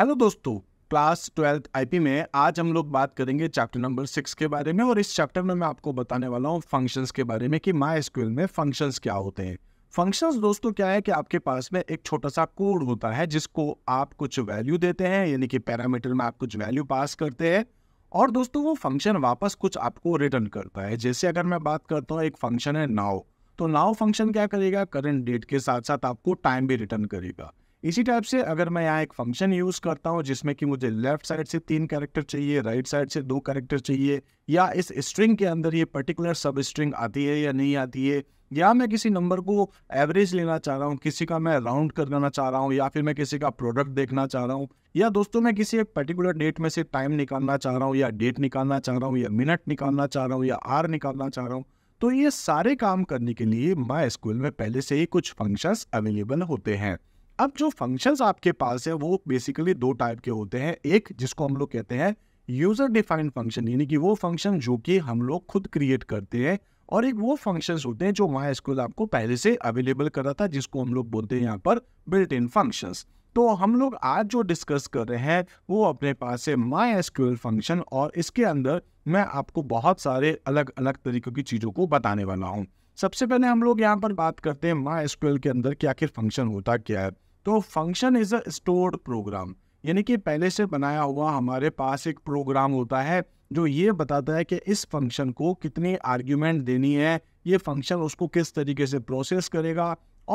hello दोस्तों class twelfth IP में आज हम लोग बात करेंगे चैप्टर नंबर सिक्स के बारे में और इस चैप्टर में मैं आपको बताने वाला हूँ फंक्शंस के बारे में कि माई स्कूल में फंक्शंस क्या होते हैं फंक्शंस दोस्तों क्या है कि आपके पास में एक छोटा सा कोड होता है जिसको आप कुछ वैल्यू देते हैं यानी कि पैरामीटर में आप कुछ वैल्यू पास करते हैं और दोस्तों वो फंक्शन वापस कुछ आपको रिटर्न करता है जैसे अगर मैं बात करता हूँ एक फंक्शन है नाव तो नाव फंक्शन क्या करेगा करंट डेट के साथ साथ आपको टाइम भी रिटर्न करेगा इसी टाइप से अगर मैं यहाँ एक फंक्शन यूज़ करता हूँ जिसमें कि मुझे लेफ्ट साइड से तीन कैरेक्टर चाहिए राइट साइड से दो कैरेक्टर चाहिए या इस स्ट्रिंग के अंदर ये पर्टिकुलर सब स्ट्रिंग आती है या नहीं आती है या मैं किसी नंबर को एवरेज लेना चाह रहा हूँ किसी का मैं राउंड करना चाह रहा हूँ या फिर मैं किसी का प्रोडक्ट देखना चाह रहा हूँ या दोस्तों मैं किसी एक पर्टिकुलर डेट में से टाइम निकालना चाह रहा हूँ या डेट निकालना चाह रहा हूँ या मिनट निकालना चाह रहा हूँ या आर निकालना चाह रहा हूँ तो ये सारे काम करने के लिए माई स्कूल में पहले से ही कुछ फंक्शंस अवेलेबल होते हैं अब जो फंक्शंस आपके पास है वो बेसिकली दो टाइप के होते हैं एक जिसको हम लोग कहते हैं यूजर डिफाइंड फंक्शन यानी कि वो फंक्शन जो कि हम लोग खुद क्रिएट करते हैं और एक वो फंक्शंस होते हैं जो माई स्कूल आपको पहले से अवेलेबल करा था जिसको हम लोग बोलते हैं यहाँ पर बिल्ट इन फंक्शंस तो हम लोग आज जो डिस्कस कर रहे हैं वो अपने पास है माई एसक्यूएल फंक्शन और इसके अंदर मैं आपको बहुत सारे अलग अलग तरीकों की चीज़ों को बताने वाला हूँ सबसे पहले हम लोग यहाँ पर बात करते हैं माई एसक्यूएल के अंदर क्या आखिर फंक्शन होता क्या है तो function is a stored program यानी कि पहले से बनाया हुआ हमारे पास एक प्रोग्राम होता है जो ये बताता है कि इस फंक्शन को कितनी आर्ग्यूमेंट देनी है ये फंक्शन उसको किस तरीके से प्रोसेस करेगा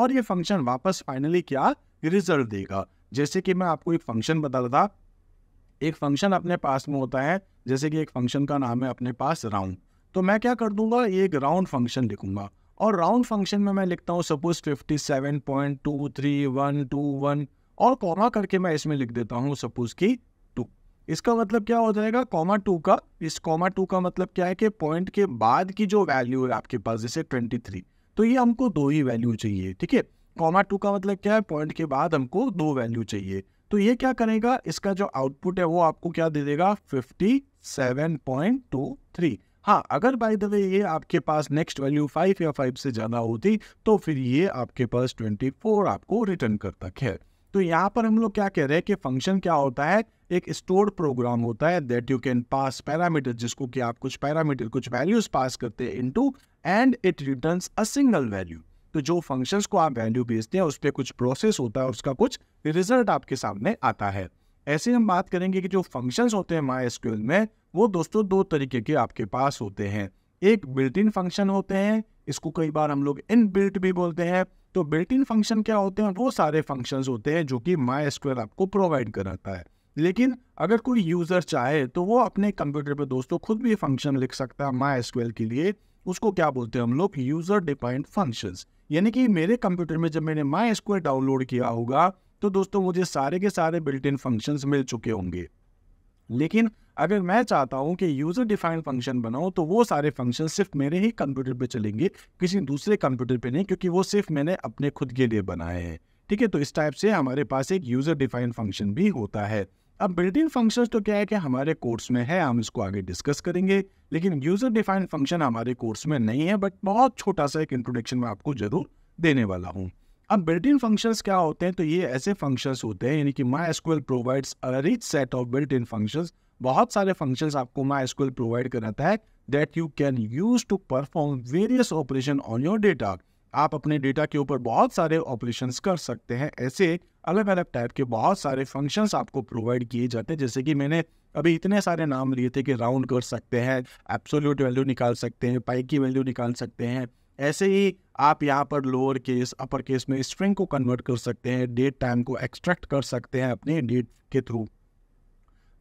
और ये फंक्शन वापस फाइनली क्या रिजल्ट देगा जैसे कि मैं आपको एक फंक्शन बताता था एक फंक्शन अपने पास में होता है जैसे कि एक फंक्शन का नाम है अपने पास राउंड तो मैं क्या कर दूंगा ये एक राउंड फंक्शन लिखूंगा और राउंड फंक्शन में मैं लिखता हूँ suppose fifty seven point two three one two one और कॉमा करके मैं इसमें लिख देता हूँ सपोज की टू इसका मतलब क्या हो जाएगा कॉमा टू का इस कॉमा टू का मतलब क्या है कि पॉइंट के बाद की जो वैल्यू है आपके पास जैसे ट्वेंटी थ्री तो ये हमको दो ही वैल्यू चाहिए ठीक है कॉमा टू का मतलब क्या है पॉइंट के बाद हमको दो वैल्यू चाहिए तो ये क्या करेगा इसका जो आउटपुट है वो आपको क्या दे देगा fifty seven point two three हाँ अगर बाय द वे ये आपके पास नेक्स्ट वैल्यू फाइव या फाइव से ज़्यादा होती तो फिर ये आपके पास ट्वेंटी फोर आपको रिटर्न करता खैर तो यहाँ पर हम लोग क्या कह रहे हैं कि फंक्शन क्या होता है एक स्टोर्ड प्रोग्राम होता है that you can pass parameter जिसको कि आप कुछ पैरामीटर कुछ वैल्यूज पास करते हैं into and it return a single value तो जो फंक्शंस को आप वैल्यू भेजते हैं उस पर कुछ प्रोसेस होता है उसका कुछ रिजल्ट आपके सामने आता है ऐसे हम बात करेंगे कि जो फंक्शंस होते हैं माई में वो दोस्तों दो तरीके के आपके पास होते हैं एक बिल्ट इन फंक्शन होते हैं इसको कई बार हम लोग इन बिल्ट भी बोलते हैं तो बिल्ट इन फंक्शन क्या होते हैं वो सारे फंक्शन होते हैं जो कि माई स्क्वायर आपको प्रोवाइड कराता है लेकिन अगर कोई यूज़र चाहे तो वो अपने कंप्यूटर पर दोस्तों खुद भी फंक्शन लिख सकता है माई स्क्वेल के लिए उसको क्या बोलते हैं हम लोग यूज़र डिपाइंड फंक्शंस यानी कि मेरे कंप्यूटर में जब मैंने माई स्क्वायर डाउनलोड किया होगा तो दोस्तों मुझे सारे के सारे बिल्ट इन फंक्शंस मिल चुके होंगे लेकिन अगर मैं चाहता हूँ कि यूज़र डिफाइंड फंक्शन बनाऊं तो वो सारे फंक्शन सिर्फ मेरे ही कंप्यूटर पे चलेंगे किसी दूसरे कंप्यूटर पे नहीं क्योंकि वो सिर्फ मैंने अपने खुद के लिए बनाए हैं ठीक है तो इस टाइप से हमारे पास एक यूज़र डिफाइंड फंक्शन भी होता है अब बिल्ट इन फंक्शन तो क्या है कि हमारे कोर्स में है हम इसको आगे डिस्कस करेंगे लेकिन यूज़र डिफाइंड फंक्शन हमारे कोर्स में नहीं है बट बहुत छोटा सा एक इंट्रोडक्शन मैं आपको जरूर देने वाला हूँ अब बिल्ट इन फंक्शंस क्या होते हैं तो ये ऐसे फंक्शंस होते हैं यानी कि MySQL provides rich set of built in functions बहुत सारे फंक्शंस आपको माई एसक्ल प्रोवाइड कराता है that you can use to perform various operation on your data आप अपने डेटा के ऊपर बहुत सारे ऑपरेशन कर सकते हैं ऐसे अलग अलग टाइप के बहुत सारे फंक्शंस आपको प्रोवाइड किए जाते हैं जैसे कि मैंने अभी इतने सारे नाम लिए थे कि राउंड कर सकते हैं एब्सोल्यूट वैल्यू निकाल सकते हैं पाइक की वैल्यू निकाल सकते हैं ऐसे ही आप यहाँ पर लोअर केस अपर केस में स्ट्रिंग को कन्वर्ट कर सकते हैं डेट टाइम को एक्सट्रैक्ट कर सकते हैं अपने डेट के थ्रू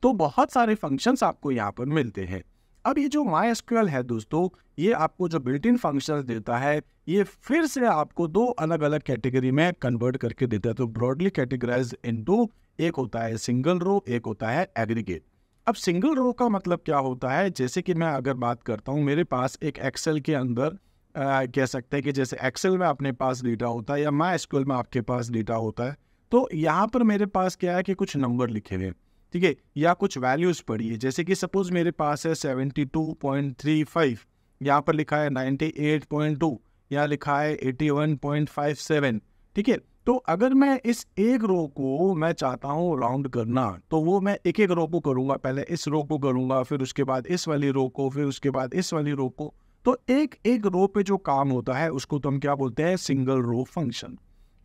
तो बहुत सारे फंक्शंस आपको यहाँ पर मिलते हैं अब ये जो माई है दोस्तों ये आपको जो बिल्ट इन फंक्शन देता है ये फिर से आपको दो अलग अलग कैटेगरी में कन्वर्ट करके देता है तो ब्रॉडली कैटेगराइज इन टू एक होता है सिंगल रो एक होता है एग्रीगेट अब सिंगल रो का मतलब क्या होता है जैसे कि मैं अगर बात करता हूँ मेरे पास एक एक्सेल के अंदर कह सकते हैं कि जैसे एक्सेल में अपने पास डेटा होता है या माई स्कूल में आपके पास डेटा होता है तो यहाँ पर मेरे पास क्या है कि कुछ नंबर लिखे हुए ठीक है या कुछ वैल्यूज़ पड़ी है जैसे कि सपोज मेरे पास है seventy two point three five यहाँ पर लिखा है नाइन्टी एट पॉइंट टू यहाँ लिखा है eighty one point five seven ठीक है तो अगर मैं इस एक रो को मैं चाहता हूँ राउंड करना तो वो मैं एक एक रो को करूँगा पहले इस रो को करूँगा फिर उसके बाद इस वाली रो को फिर उसके बाद इस वाली रो को तो एक एक रो पे जो काम होता है उसको तो हम क्या बोलते हैं सिंगल रो फंक्शन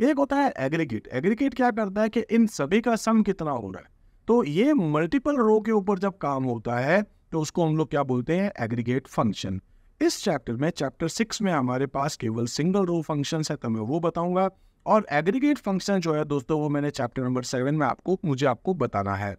एक होता है एग्रीगेट एग्रीगेट क्या करता है कि इन सभी का सम कितना हो रहा है तो ये मल्टीपल रो के ऊपर जब काम होता है तो उसको हम लोग क्या बोलते हैं एग्रीगेट फंक्शन इस चैप्टर में चैप्टर सिक्स में हमारे पास केवल सिंगल रो फंक्शन है तो मैं वो बताऊंगा और एग्रीगेट फंक्शन जो है दोस्तों वो मैंने चैप्टर नंबर सेवन में आपको मुझे आपको बताना है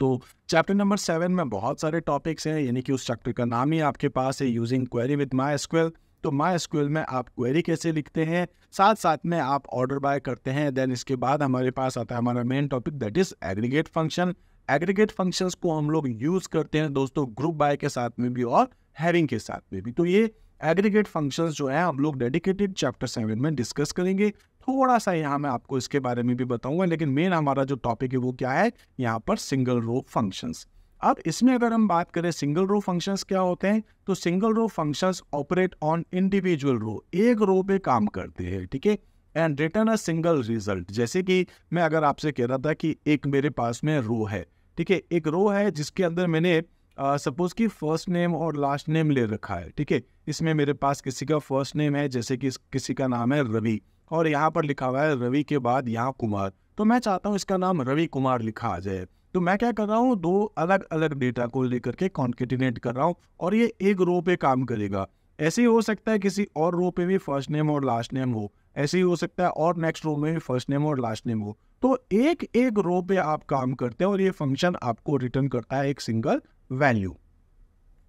तो चैप्टर नंबर सेवन में बहुत सारे टॉपिक्स हैं यानी कि उस चैप्टर का नाम ही आपके पास है using query with MySQL तो माई स्क्वेल में आप क्वेरी कैसे लिखते हैं साथ साथ में आप ऑर्डर बाय करते हैं देन इसके बाद हमारे पास आता है हमारा main topic that is aggregate function aggregate functions को हम लोग यूज़ करते हैं दोस्तों ग्रुप बाय के साथ में भी और हैविंग के साथ में भी तो ये एग्रीगेट फंक्शंस जो है हम लोग डेडिकेटेड चैप्टर सेवन में डिस्कस करेंगे थोड़ा सा यहाँ मैं आपको इसके बारे में भी बताऊंगा लेकिन मेन हमारा जो टॉपिक है वो क्या है यहाँ पर सिंगल रो फंक्शंस अब इसमें अगर हम बात करें सिंगल रो फंक्शंस क्या होते हैं तो single row functions operate on individual row एक रो पे काम करते हैं ठीक है and return a single result जैसे कि मैं अगर आपसे कह रहा था कि एक मेरे पास में रो है ठीक है एक रो है जिसके अंदर मैंने सपोज uh, कि फर्स्ट नेम और लास्ट नेम ले रखा है ठीक है इसमें मेरे पास किसी का फर्स्ट नेम है जैसे कि किसी का नाम है रवि और यहाँ पर लिखा हुआ है रवि के बाद यहाँ कुमार तो मैं चाहता हूँ इसका नाम रवि कुमार लिखा आ जाए तो मैं क्या कर रहा हूँ दो अलग अलग डेटा को लेकर के कॉन्केटिनेट कर रहा हूँ और ये एक रो पे काम करेगा ऐसे ही हो सकता है किसी और रो पे भी फर्स्ट नेम और लास्ट नेम हो ऐसे ही हो सकता है और नेक्स्ट रो में भी फर्स्ट नेम और लास्ट नेम हो तो एक एक रो पे आप काम करते हैं और ये फंक्शन आपको रिटर्न करता है एक सिंगल वैल्यू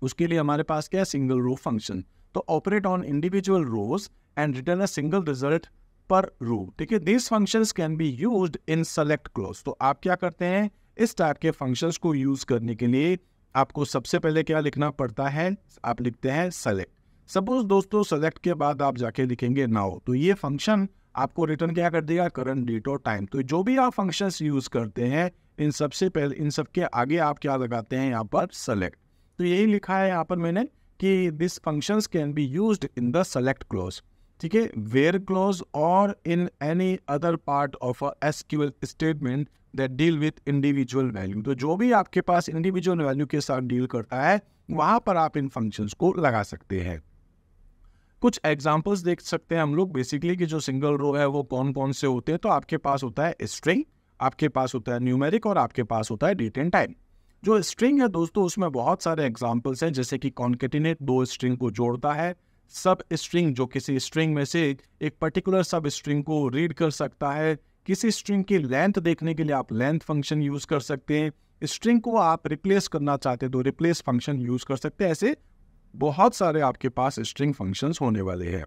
उसके लिए हमारे पास क्या है सिंगल रो फंक्शन तो operate on individual rows and return a single result per row ठीक है this function can be use in select clause तो आप क्या करते हैं इस टाइप के फंक्शन को यूज करने के लिए आपको सबसे पहले क्या लिखना पड़ता है आप लिखते हैं सेलेक्ट सपोज दोस्तों सेलेक्ट के बाद आप जाके लिखेंगे नाउ तो ये फंक्शन आपको रिटर्न क्या कर देगा करंट डेट और टाइम तो जो भी आप फंक्शन यूज करते हैं इन सबसे पहले इन सब के आगे आप क्या लगाते हैं यहाँ पर सेलेक्ट तो यही लिखा है यहाँ पर मैंने कि this functions can be used in the select clause ठीक है वेयर क्लॉज और in any other part of SQL statement that deal with individual value तो जो भी आपके पास इंडिविजुअल वैल्यू के साथ डील करता है वहां पर आप इन फंक्शंस को लगा सकते हैं कुछ एग्जाम्पल्स देख सकते हैं हम लोग बेसिकली कि जो सिंगल रो है वो कौन कौन से होते हैं तो आपके पास होता है स्ट्रिंग आपके पास होता है न्यूमेरिक और आपके पास होता है डेट एंड टाइम जो स्ट्रिंग है दोस्तों उसमें बहुत सारे एग्जाम्पल्स हैं जैसे कि कॉन्केटिनेट दो स्ट्रिंग को जोड़ता है सब स्ट्रिंग जो किसी स्ट्रिंग में से एक पर्टिकुलर सब स्ट्रिंग को रीड कर सकता है किसी स्ट्रिंग की लेंथ देखने के लिए आप लेंथ फंक्शन यूज कर सकते हैं स्ट्रिंग को आप रिप्लेस करना चाहते हैं तो रिप्लेस फंक्शन यूज कर सकते हैं ऐसे बहुत सारे आपके पास स्ट्रिंग फंक्शंस होने वाले हैं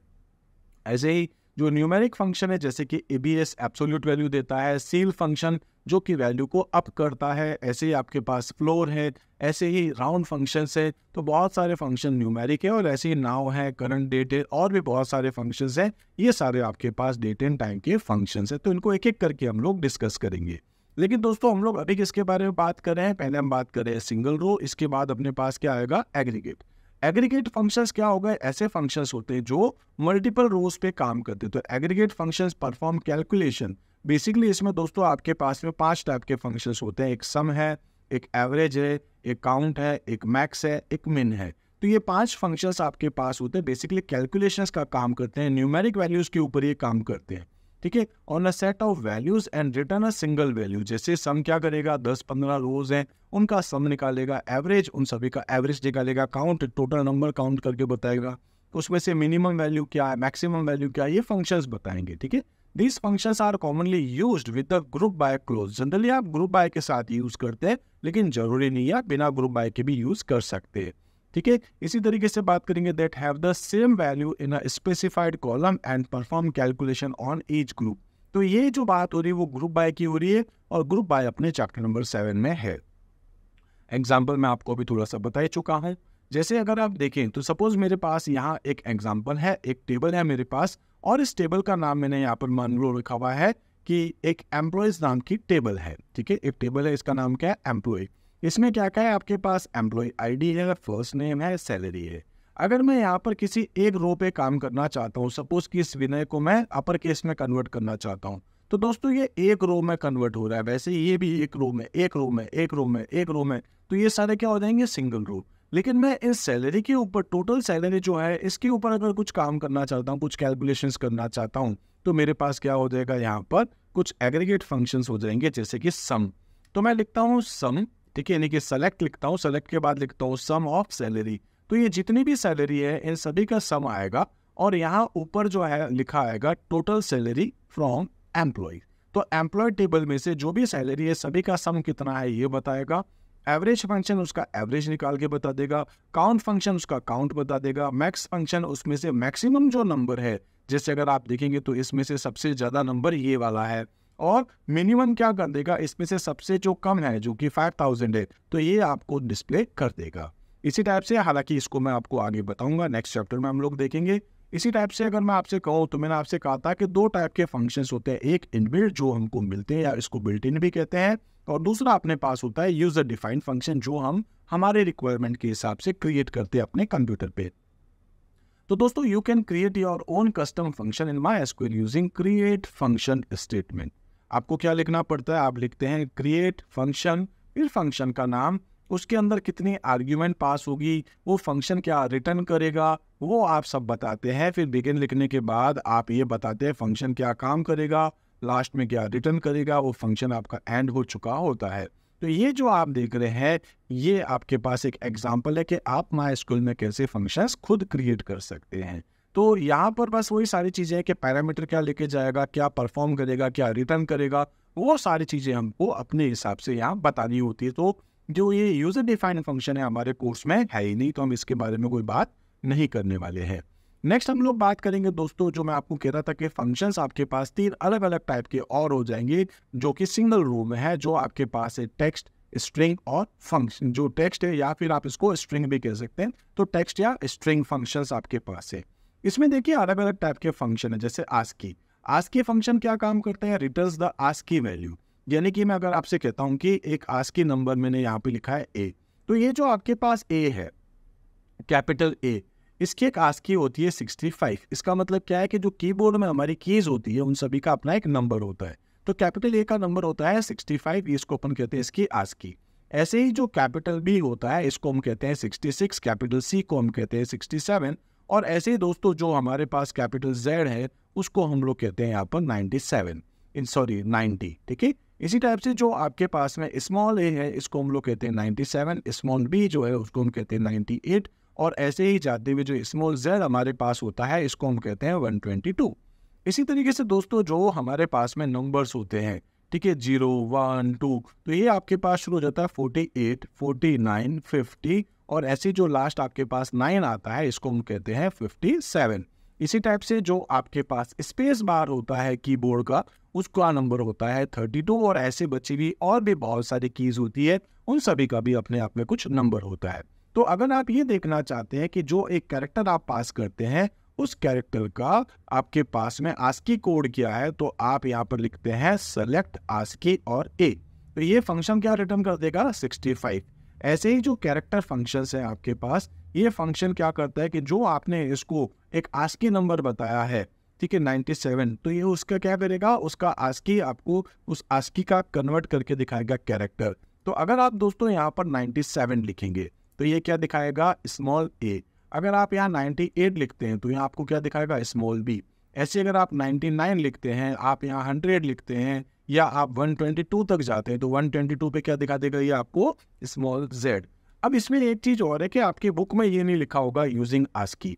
ऐसे ही जो न्यूमेरिक फंक्शन है जैसे कि A B S absolute value देता है सील फंक्शन जो कि वैल्यू को अप करता है ऐसे ही आपके पास फ्लोर है ऐसे ही राउंड फंक्शन है तो बहुत सारे फंक्शन न्यूमेरिक है और ऐसे ही नाव है करंट डेट है और भी बहुत सारे फंक्शंस हैं ये सारे आपके पास डेट एंड टाइम के फंक्शंस हैं तो इनको एक एक करके हम लोग डिस्कस करेंगे लेकिन दोस्तों हम लोग अभी किसके बारे में बात कर रहे हैं पहले हम बात कर रहे हैं सिंगल रो इसके बाद अपने पास क्या आएगा एग्रीगेट एग्रीगेट फंक्शंस क्या हो गए ऐसे फंक्शंस होते हैं जो मल्टीपल रोज पे काम करते हैं तो aggregate functions perform calculation basically इसमें दोस्तों आपके पास में पांच टाइप के फंक्शंस होते हैं एक सम है एक एवरेज है एक काउंट है एक मैक्स है एक मिन है तो ये पांच फंक्शंस आपके पास होते हैं बेसिकली कैलकुलेशंस का काम करते हैं न्यूमेरिक वैल्यूज़ के ऊपर ये काम करते हैं ठीक है on a set of values and return a single value जैसे सम क्या करेगा दस पंद्रह रोज हैं उनका सम निकालेगा एवरेज उन सभी का एवरेज निकालेगा काउंट टोटल नंबर काउंट करके बताएगा उसमें से मिनिमम वैल्यू क्या है मैक्सिमम वैल्यू क्या है ये फंक्शंस बताएंगे ठीक है these functions are commonly use with the group by clause generally आप ग्रुप बाय के साथ यूज करते हैं लेकिन जरूरी नहीं है बिना ग्रुप बाय के भी यूज कर सकते हैं ठीक है इसी तरीके से बात करेंगे that have the same value in a specified column and perform calculation on each group तो ये जो बात हो रही है वो ग्रुप बाय की हो रही है और ग्रुप बाय अपने चैप्टर नंबर सेवन में है एग्जाम्पल मैं आपको अभी थोड़ा सा बता चुका हूँ जैसे अगर आप देखें तो सपोज मेरे पास यहाँ एक एग्जाम्पल है एक टेबल है मेरे पास और इस टेबल का नाम मैंने यहाँ पर मान लो रखा हुआ है कि एक एम्प्लॉयज नाम की टेबल है ठीक है एक टेबल है इसका नाम क्या है एम्प्लॉय इसमें क्या क्या है आपके पास एम्प्लॉय आईडी है फर्स्ट नेम है सैलरी है अगर मैं यहाँ पर किसी एक रो पे काम करना चाहता हूँ सपोज कि इस विनय को मैं अपर केस में कन्वर्ट करना चाहता हूँ तो दोस्तों ये एक रो में कन्वर्ट हो रहा है वैसे ये भी एक रो में एक रो में एक रो में एक रो में तो ये सारे क्या हो जाएंगे सिंगल रो लेकिन मैं इस सैलरी के ऊपर टोटल सैलरी जो है इसके ऊपर अगर कुछ काम करना चाहता हूँ कुछ कैलकुलेशंस करना चाहता हूँ तो मेरे पास क्या हो जाएगा यहाँ पर कुछ एग्रीगेट फंक्शंस हो जाएंगे जैसे कि सम तो मैं लिखता हूँ सम ठीक है यानी कि सेलेक्ट लिखता हूँ सेलेक्ट के बाद लिखता हूँ सम ऑफ सैलरी तो ये जितनी भी सैलरी है इन सभी का सम आएगा और यहाँ ऊपर जो है लिखा आएगा टोटल सैलरी फ्रॉम एम्प्लॉय तो एम्प्लॉय टेबल में से जो भी सैलरी है सभी का सम कितना है ये बताएगा एवरेज फंक्शन उसका एवरेज निकाल के बता देगा काउंट फंक्शन उसका काउंट बता देगा मैक्स फंक्शन उसमें से मैक्सिमम जो नंबर है जैसे अगर आप देखेंगे तो इसमें से सबसे ज़्यादा नंबर ये वाला है और मिनिमम क्या कर देगा इसमें से सबसे जो कम है जो कि फाइव थाउजेंड है तो ये आपको डिस्प्ले कर देगा इसी टाइप से हालांकि इसको मैं आपको आगे बताऊंगा नेक्स्ट चैप्टर में हम लोग देखेंगे इसी टाइप से अगर मैं आपसे कहूँ तो मैंने आपसे कहा था कि दो टाइप के फंक्शंस होते हैं एक इनबिल्ट जो हमको मिलते हैं या इसको बिल्ट इन भी कहते हैं और दूसरा अपने पास होता है यूज़र डिफाइंड फंक्शन जो हम हमारे रिक्वायरमेंट के हिसाब से क्रिएट करते हैं अपने कंप्यूटर पे तो दोस्तों you can create your own custom function in MySQL using create function statement आपको क्या लिखना पड़ता है आप लिखते हैं क्रिएट फंक्शन फिर फंक्शन का नाम उसके अंदर कितनी आर्ग्यूमेंट पास होगी वो फंक्शन क्या रिटर्न करेगा वो आप सब बताते हैं फिर बिगिन लिखने के बाद आप ये बताते हैं फंक्शन क्या काम करेगा लास्ट में क्या रिटर्न करेगा वो फंक्शन आपका एंड हो चुका होता है तो ये जो आप देख रहे हैं ये आपके पास एक एग्जाम्पल है कि आप माई स्कूल में कैसे फंक्शंस खुद क्रिएट कर सकते हैं तो यहाँ पर बस वही सारी चीज़ें हैं कि पैरामीटर क्या लेके जाएगा क्या परफॉर्म करेगा क्या रिटर्न करेगा वो सारी चीज़ें हमको अपने हिसाब से यहाँ बतानी होती है तो जो ये यूज़र डिफाइंड फंक्शन है हमारे कोर्स में है ही नहीं तो हम इसके बारे में कोई बात नहीं करने वाले हैं नेक्स्ट हम लोग बात करेंगे दोस्तों जो मैं आपको कह रहा था कि फंक्शंस आपके पास तीन अलग अलग टाइप के और हो जाएंगे जो कि सिंगल रूम में है जो आपके पास है टेक्स्ट स्ट्रिंग और फंक्शन जो टेक्स्ट है या फिर आप इसको स्ट्रिंग भी कह सकते हैं तो टेक्स्ट या स्ट्रिंग फंक्शंस आपके पास है इसमें देखिए अलग अलग टाइप के फंक्शन है जैसे आस्की आस्की फंक्शन क्या काम करते हैं रिटर्न द आस्की वैल्यू यानी कि मैं अगर आपसे कहता हूँ कि एक आस्की नंबर मैंने यहाँ पे लिखा है ए तो ये जो आपके पास ए है कैपिटल ए इसकी एक आस्की होती है 65 इसका मतलब क्या है कि जो कीबोर्ड में हमारी कीज होती है उन सभी का अपना एक नंबर होता है तो कैपिटल ए का नंबर होता है 65 इसको अपन कहते हैं इसकी आस्की ऐसे ही जो कैपिटल बी होता है इसको हम कहते हैं 66 कैपिटल सी को हम कहते हैं 67 और ऐसे ही दोस्तों जो हमारे पास कैपिटल जेड है उसको हम लोग कहते हैं यहाँ पर ninety seven in sorry ninety ठीक है इसी टाइप से जो आपके पास में स्मॉल ए है इसको हम लोग कहते हैं नाइन्टी सेवन स्मॉल बी जो है उसको हम कहते हैं नाइन्टी एट और ऐसे ही जाते हुए जो स्मॉल जेड हमारे पास होता है इसको हम कहते हैं वन ट्वेंटी टू इसी तरीके से दोस्तों जो हमारे पास में नंबर्स होते हैं ठीक है जीरो वन टू तो ये आपके पास शुरू हो जाता है forty eight forty nine fifty और ऐसी जो लास्ट आपके पास नाइन आता है इसको हम कहते हैं फिफ्टी सेवन इसी टाइप से जो आपके पास स्पेस बार होता है कीबोर्ड का उसका नंबर होता है थर्टी टू और ऐसे बच्चे भी और भी बहुत सारी कीज़ होती है उन सभी का भी अपने आप में कुछ नंबर होता है तो अगर आप ये देखना चाहते हैं कि जो एक कैरेक्टर आप पास करते हैं उस कैरेक्टर का आपके पास में आस्की कोड क्या है तो आप यहाँ पर लिखते हैं सेलेक्ट आस्की और ए तो ये फंक्शन क्या रिटर्न कर देगा सिक्सटी फाइव ऐसे ही जो कैरेक्टर फंक्शन है आपके पास ये फंक्शन क्या करता है कि जो आपने इसको एक आस्की नंबर बताया है ठीक है 97 तो ये उसका क्या करेगा उसका आस्की आपको उस आस्की का कन्वर्ट करके दिखाएगा कैरेक्टर तो अगर आप दोस्तों यहाँ पर 97 लिखेंगे तो ये क्या दिखाएगा स्मॉल ए अगर आप यहाँ 98 लिखते हैं तो यहाँ आपको क्या दिखाएगा स्मॉल बी ऐसे अगर आप 99 लिखते हैं आप यहाँ 100 लिखते हैं या आप 122 तक जाते हैं तो 122 पे क्या दिखा देगा ये आपको स्मॉल जेड अब इसमें एक चीज़ और है कि आपकी बुक में ये नहीं लिखा होगा यूजिंग आस्की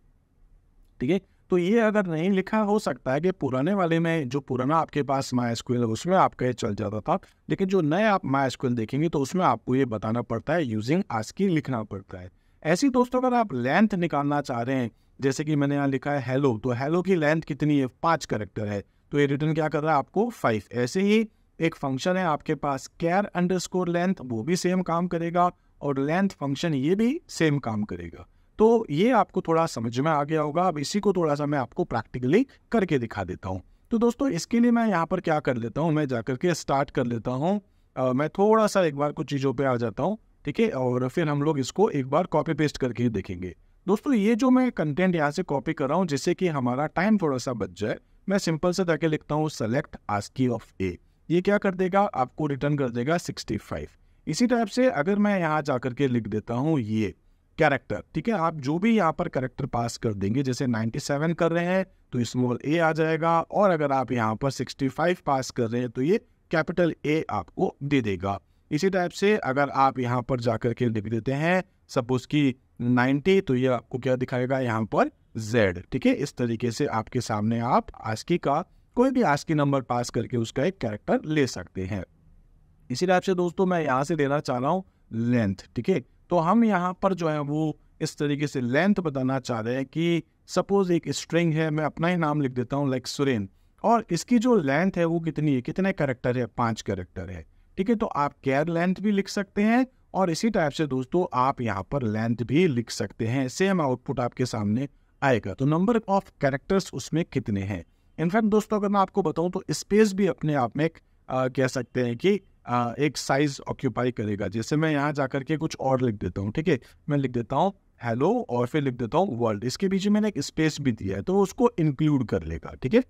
ठीक है तो ये अगर नहीं लिखा हो सकता है कि पुराने वाले में जो पुराना आपके पास माई स्क्वेल उसमें आपका ये चल जाता था लेकिन जो नए आप माई स्क्वेल देखेंगे तो उसमें आपको ये बताना पड़ता है यूजिंग आस्की लिखना पड़ता है ऐसी दोस्तों अगर आप लेंथ निकालना चाह रहे हैं जैसे कि मैंने यहाँ लिखा है हेलो तो हेलो की लेंथ कितनी है पाँच करेक्टर है तो ये रिटर्न क्या कर रहा है आपको फाइव ऐसे ही एक फंक्शन है आपके पास कैर अंडर स्कोर लेंथ वो भी सेम काम करेगा और लेंथ फंक्शन ये भी सेम काम करेगा तो ये आपको थोड़ा समझ में आ गया होगा अब इसी को थोड़ा सा मैं आपको प्रैक्टिकली करके दिखा देता हूँ तो दोस्तों इसके लिए मैं यहाँ पर क्या कर लेता हूँ मैं जा करके स्टार्ट कर लेता हूँ मैं थोड़ा सा एक बार कुछ चीज़ों पर आ जाता हूँ ठीक है और फिर हम लोग इसको एक बार कॉपी पेस्ट करके ही देखेंगे दोस्तों ये जो मैं कंटेंट यहाँ से कॉपी कर रहा हूँ जिससे कि हमारा टाइम थोड़ा सा बच जाए मैं सिंपल से जाके लिखता हूँ सेलेक्ट आस्की ऑफ ए ये क्या कर देगा आपको रिटर्न कर देगा 65 इसी टाइप से अगर मैं यहाँ जा के लिख देता हूँ ये कैरेक्टर ठीक है आप जो भी यहाँ पर कैरेक्टर पास कर देंगे जैसे 97 कर रहे हैं तो स्मॉल ए आ जाएगा और अगर आप यहाँ पर 65 पास कर रहे हैं तो ये कैपिटल ए आपको दे देगा इसी टाइप से अगर आप यहाँ पर जाकर के लिख देते हैं सपोज की 90 तो ये आपको क्या दिखाएगा यहाँ पर जेड ठीक है इस तरीके से आपके सामने आप आस्की का कोई भी आस्की नंबर पास करके उसका एक कैरेक्टर ले सकते हैं इसी टाइप से दोस्तों मैं यहाँ से देना चाह रहा हूँ लेंथ ठीक है तो हम यहाँ पर जो है वो इस तरीके से लेंथ बताना चाह रहे हैं कि सपोज एक स्ट्रिंग है मैं अपना ही नाम लिख देता हूँ लाइक सुरेन और इसकी जो लेंथ है वो कितनी है कितने करेक्टर है पाँच करेक्टर है ठीक है तो आप कैर लेंथ भी लिख सकते हैं और इसी टाइप से दोस्तों आप यहाँ पर लेंथ भी लिख सकते हैं सेम आउटपुट आपके सामने आएगा तो नंबर ऑफ कैरेक्टर्स उसमें कितने हैं इनफैक्ट दोस्तों अगर मैं आपको बताऊं तो स्पेस भी अपने आप में एक कह सकते हैं कि आ, एक साइज ऑक्यूपाई करेगा जैसे मैं यहाँ जा करके कुछ और लिख देता हूँ ठीक है मैं लिख देता हूँ हेलो और फिर लिख देता हूँ वर्ल्ड इसके बीच मैंने एक स्पेस भी दिया है तो उसको इंक्लूड कर लेगा ठीक है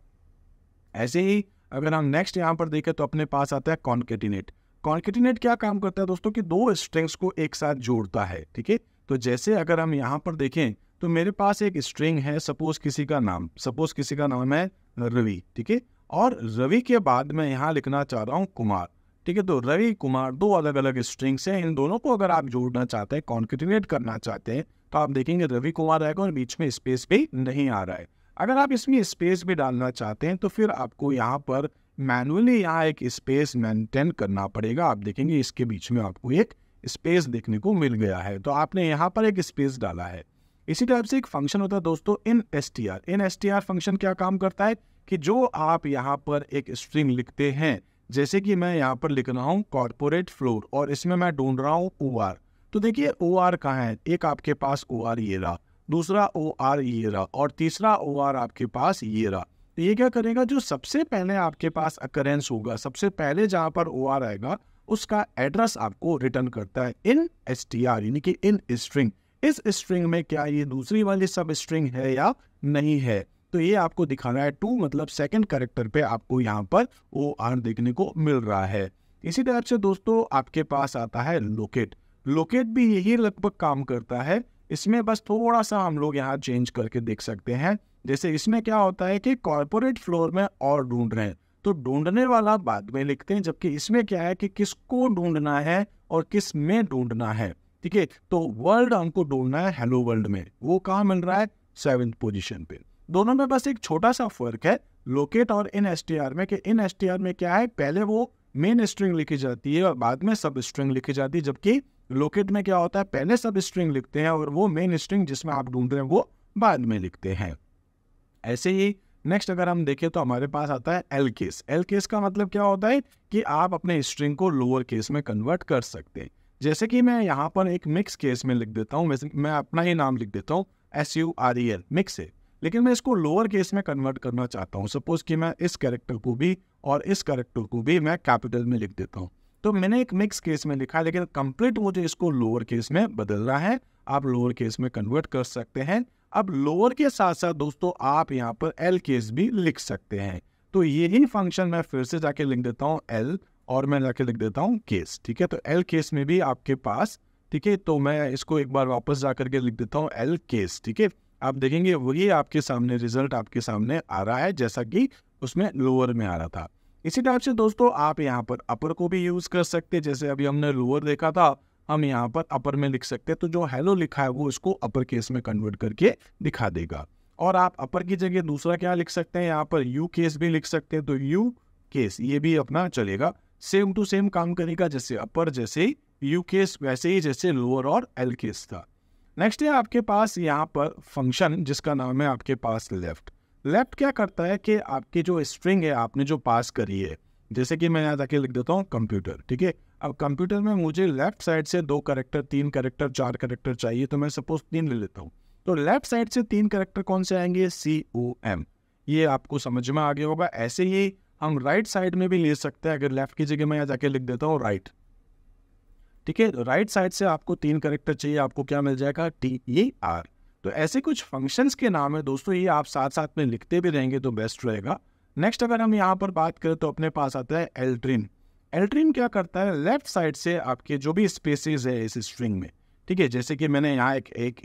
ऐसे ही अगर हम नेक्स्ट यहाँ पर देखें तो अपने पास आता है कॉन्केटिनेट कॉन्केटिनेट क्या काम करता है दोस्तों कि दो स्ट्रिंग्स को एक साथ जोड़ता है ठीक है तो जैसे अगर हम यहाँ पर देखें तो मेरे पास एक स्ट्रिंग है सपोज किसी का नाम सपोज किसी का नाम है रवि ठीक है और रवि के बाद मैं यहाँ लिखना चाह रहा हूँ कुमार ठीक है तो रवि कुमार दो अलग अलग स्ट्रिंग्स हैं इन दोनों को अगर आप जोड़ना चाहते हैं कॉन्क्रिनेट करना चाहते हैं तो आप देखेंगे रवि कुमार आएगा और बीच में स्पेस भी नहीं आ रहा है अगर आप इसमें स्पेस भी डालना चाहते हैं तो फिर आपको यहाँ पर मैनुअली यहाँ एक स्पेस मेंटेन करना पड़ेगा आप देखेंगे इसके बीच में आपको एक स्पेस देखने को मिल गया है तो आपने यहाँ पर एक स्पेस डाला है इसी टाइप से एक फंक्शन होता है दोस्तों in S T R in S T R function क्या काम करता है कि जो आप यहाँ पर एक स्ट्रिंग लिखते हैं जैसे कि मैं यहाँ पर लिख रहा हूँ कॉरपोरेट फ्लोर और इसमें मैं ढूंढ रहा हूँ ओ आर तो देखिए ओ आर कहाँ है एक आपके पास ओ आर ये रहा दूसरा ओ आर ये रहा और तीसरा ओ आर आपके पास ये रहा तो ये क्या करेगा जो सबसे पहले आपके पास अकरेंस होगा सबसे पहले जहाँ पर ओ आर आएगा उसका एड्रेस आपको रिटर्न करता है इन एस टी आर यानी कि इन स्ट्रिंग इस स्ट्रिंग में क्या ये दूसरी वाली सब स्ट्रिंग है या नहीं है तो ये आपको दिखाना है टू मतलब सेकंड करेक्टर पे आपको यहाँ पर ओ आर देखने को मिल रहा है इसी तरह से दोस्तों आपके पास आता है लोकेट लोकेट भी यही लगभग काम करता है इसमें बस थोड़ा सा हम लोग यहाँ चेंज करके देख सकते हैं जैसे इसमें क्या होता है कि कॉरपोरेट फ्लोर में और ढूंढ रहे हैं तो ढूंढने वाला बाद में लिखते हैं जबकि इसमें क्या है कि किसको ढूंढना है और किस में ढूंढना है ठीक है तो वर्ल्ड हमको ढूंढना है हेलो वर्ल्ड में वो कहाँ मिल रहा है सेवन पोजिशन पे दोनों में बस एक छोटा सा फर्क है लोकेट और इन एस में कि इन एस में क्या है पहले वो मेन स्ट्रिंग लिखी जाती है और बाद में सब स्ट्रिंग लिखी जाती है जबकि लोकेट में क्या होता है पहले सब स्ट्रिंग लिखते हैं और वो मेन स्ट्रिंग जिसमें आप ढूंढ रहे हैं वो बाद में लिखते हैं ऐसे ही नेक्स्ट अगर हम देखें तो हमारे पास आता है एल केस एल केस का मतलब क्या होता है कि आप अपने स्ट्रिंग को लोअर केस में कन्वर्ट कर सकते हैं जैसे कि मैं यहाँ पर एक मिक्स केस में लिख देता हूँ मैं अपना ही नाम लिख देता हूँ S U R E L mix है लेकिन मैं इसको लोअर केस में कन्वर्ट करना चाहता हूँ सपोज कि मैं इस कैरेक्टर को भी और इस कैरेक्टर को भी मैं कैपिटल में लिख देता हूँ तो मैंने एक मिक्स केस में लिखा लेकिन कंप्लीट मुझे इसको लोअर केस में बदल रहा है आप लोअर केस में कन्वर्ट कर सकते हैं अब लोअर के साथ साथ दोस्तों आप यहाँ पर एल केस भी लिख सकते हैं तो यही फंक्शन मैं फिर से जाके लिख देता हूँ एल और मैं जाके लिख देता हूँ केस ठीक है तो एल केस में भी आपके पास ठीक है तो मैं इसको एक बार वापस जा करके लिख देता हूँ एल केस ठीक है आप देखेंगे वही आपके सामने रिजल्ट आपके सामने आ रहा है जैसा कि उसमें लोअर में आ रहा था इसी टाइप से दोस्तों आप यहाँ पर अपर को भी यूज़ कर सकते जैसे अभी हमने लोअर देखा था हम यहाँ पर अपर में लिख सकते हैं तो जो हेलो लिखा है वो इसको अपर केस में कन्वर्ट करके दिखा देगा और आप अपर की जगह दूसरा क्या लिख सकते हैं यहाँ पर यू केस भी लिख सकते हैं तो यू केस ये भी अपना चलेगा सेम टू सेम काम करेगा जैसे अपर जैसे यू केस वैसे ही जैसे लोअर और एल केस था नेक्स्ट है आपके पास यहाँ पर फंक्शन जिसका नाम है आपके पास लेफ्ट लेफ्ट क्या करता है कि आपके जो स्ट्रिंग है आपने जो पास करी है जैसे कि मैं यहाँ जाके लिख देता हूँ कंप्यूटर ठीक है अब कंप्यूटर में मुझे लेफ्ट साइड से दो करेक्टर तीन करेक्टर चार करेक्टर चाहिए तो मैं सपोज तीन ले लेता हूँ तो लेफ्ट साइड से तीन करेक्टर कौन से आएंगे सी ओ एम ये आपको समझ में आ गया होगा ऐसे ही हम राइट साइड में भी ले सकते हैं अगर लेफ्ट की जगह मैं यहाँ जाके लिख देता हूँ राइट ठीक है राइट तो साइड से आपको तीन करेक्टर चाहिए आपको क्या मिल जाएगा टी ई आर तो ऐसे कुछ फंक्शंस के नाम है दोस्तों ये आप साथ साथ में लिखते भी रहेंगे तो बेस्ट रहेगा नेक्स्ट अगर हम यहाँ पर बात करें तो अपने पास आता है एल्ट्रिन एल्ट्रिन क्या करता है लेफ्ट साइड से आपके जो भी स्पेसिस है इस स्ट्रिंग में ठीक है जैसे कि मैंने यहाँ एक एक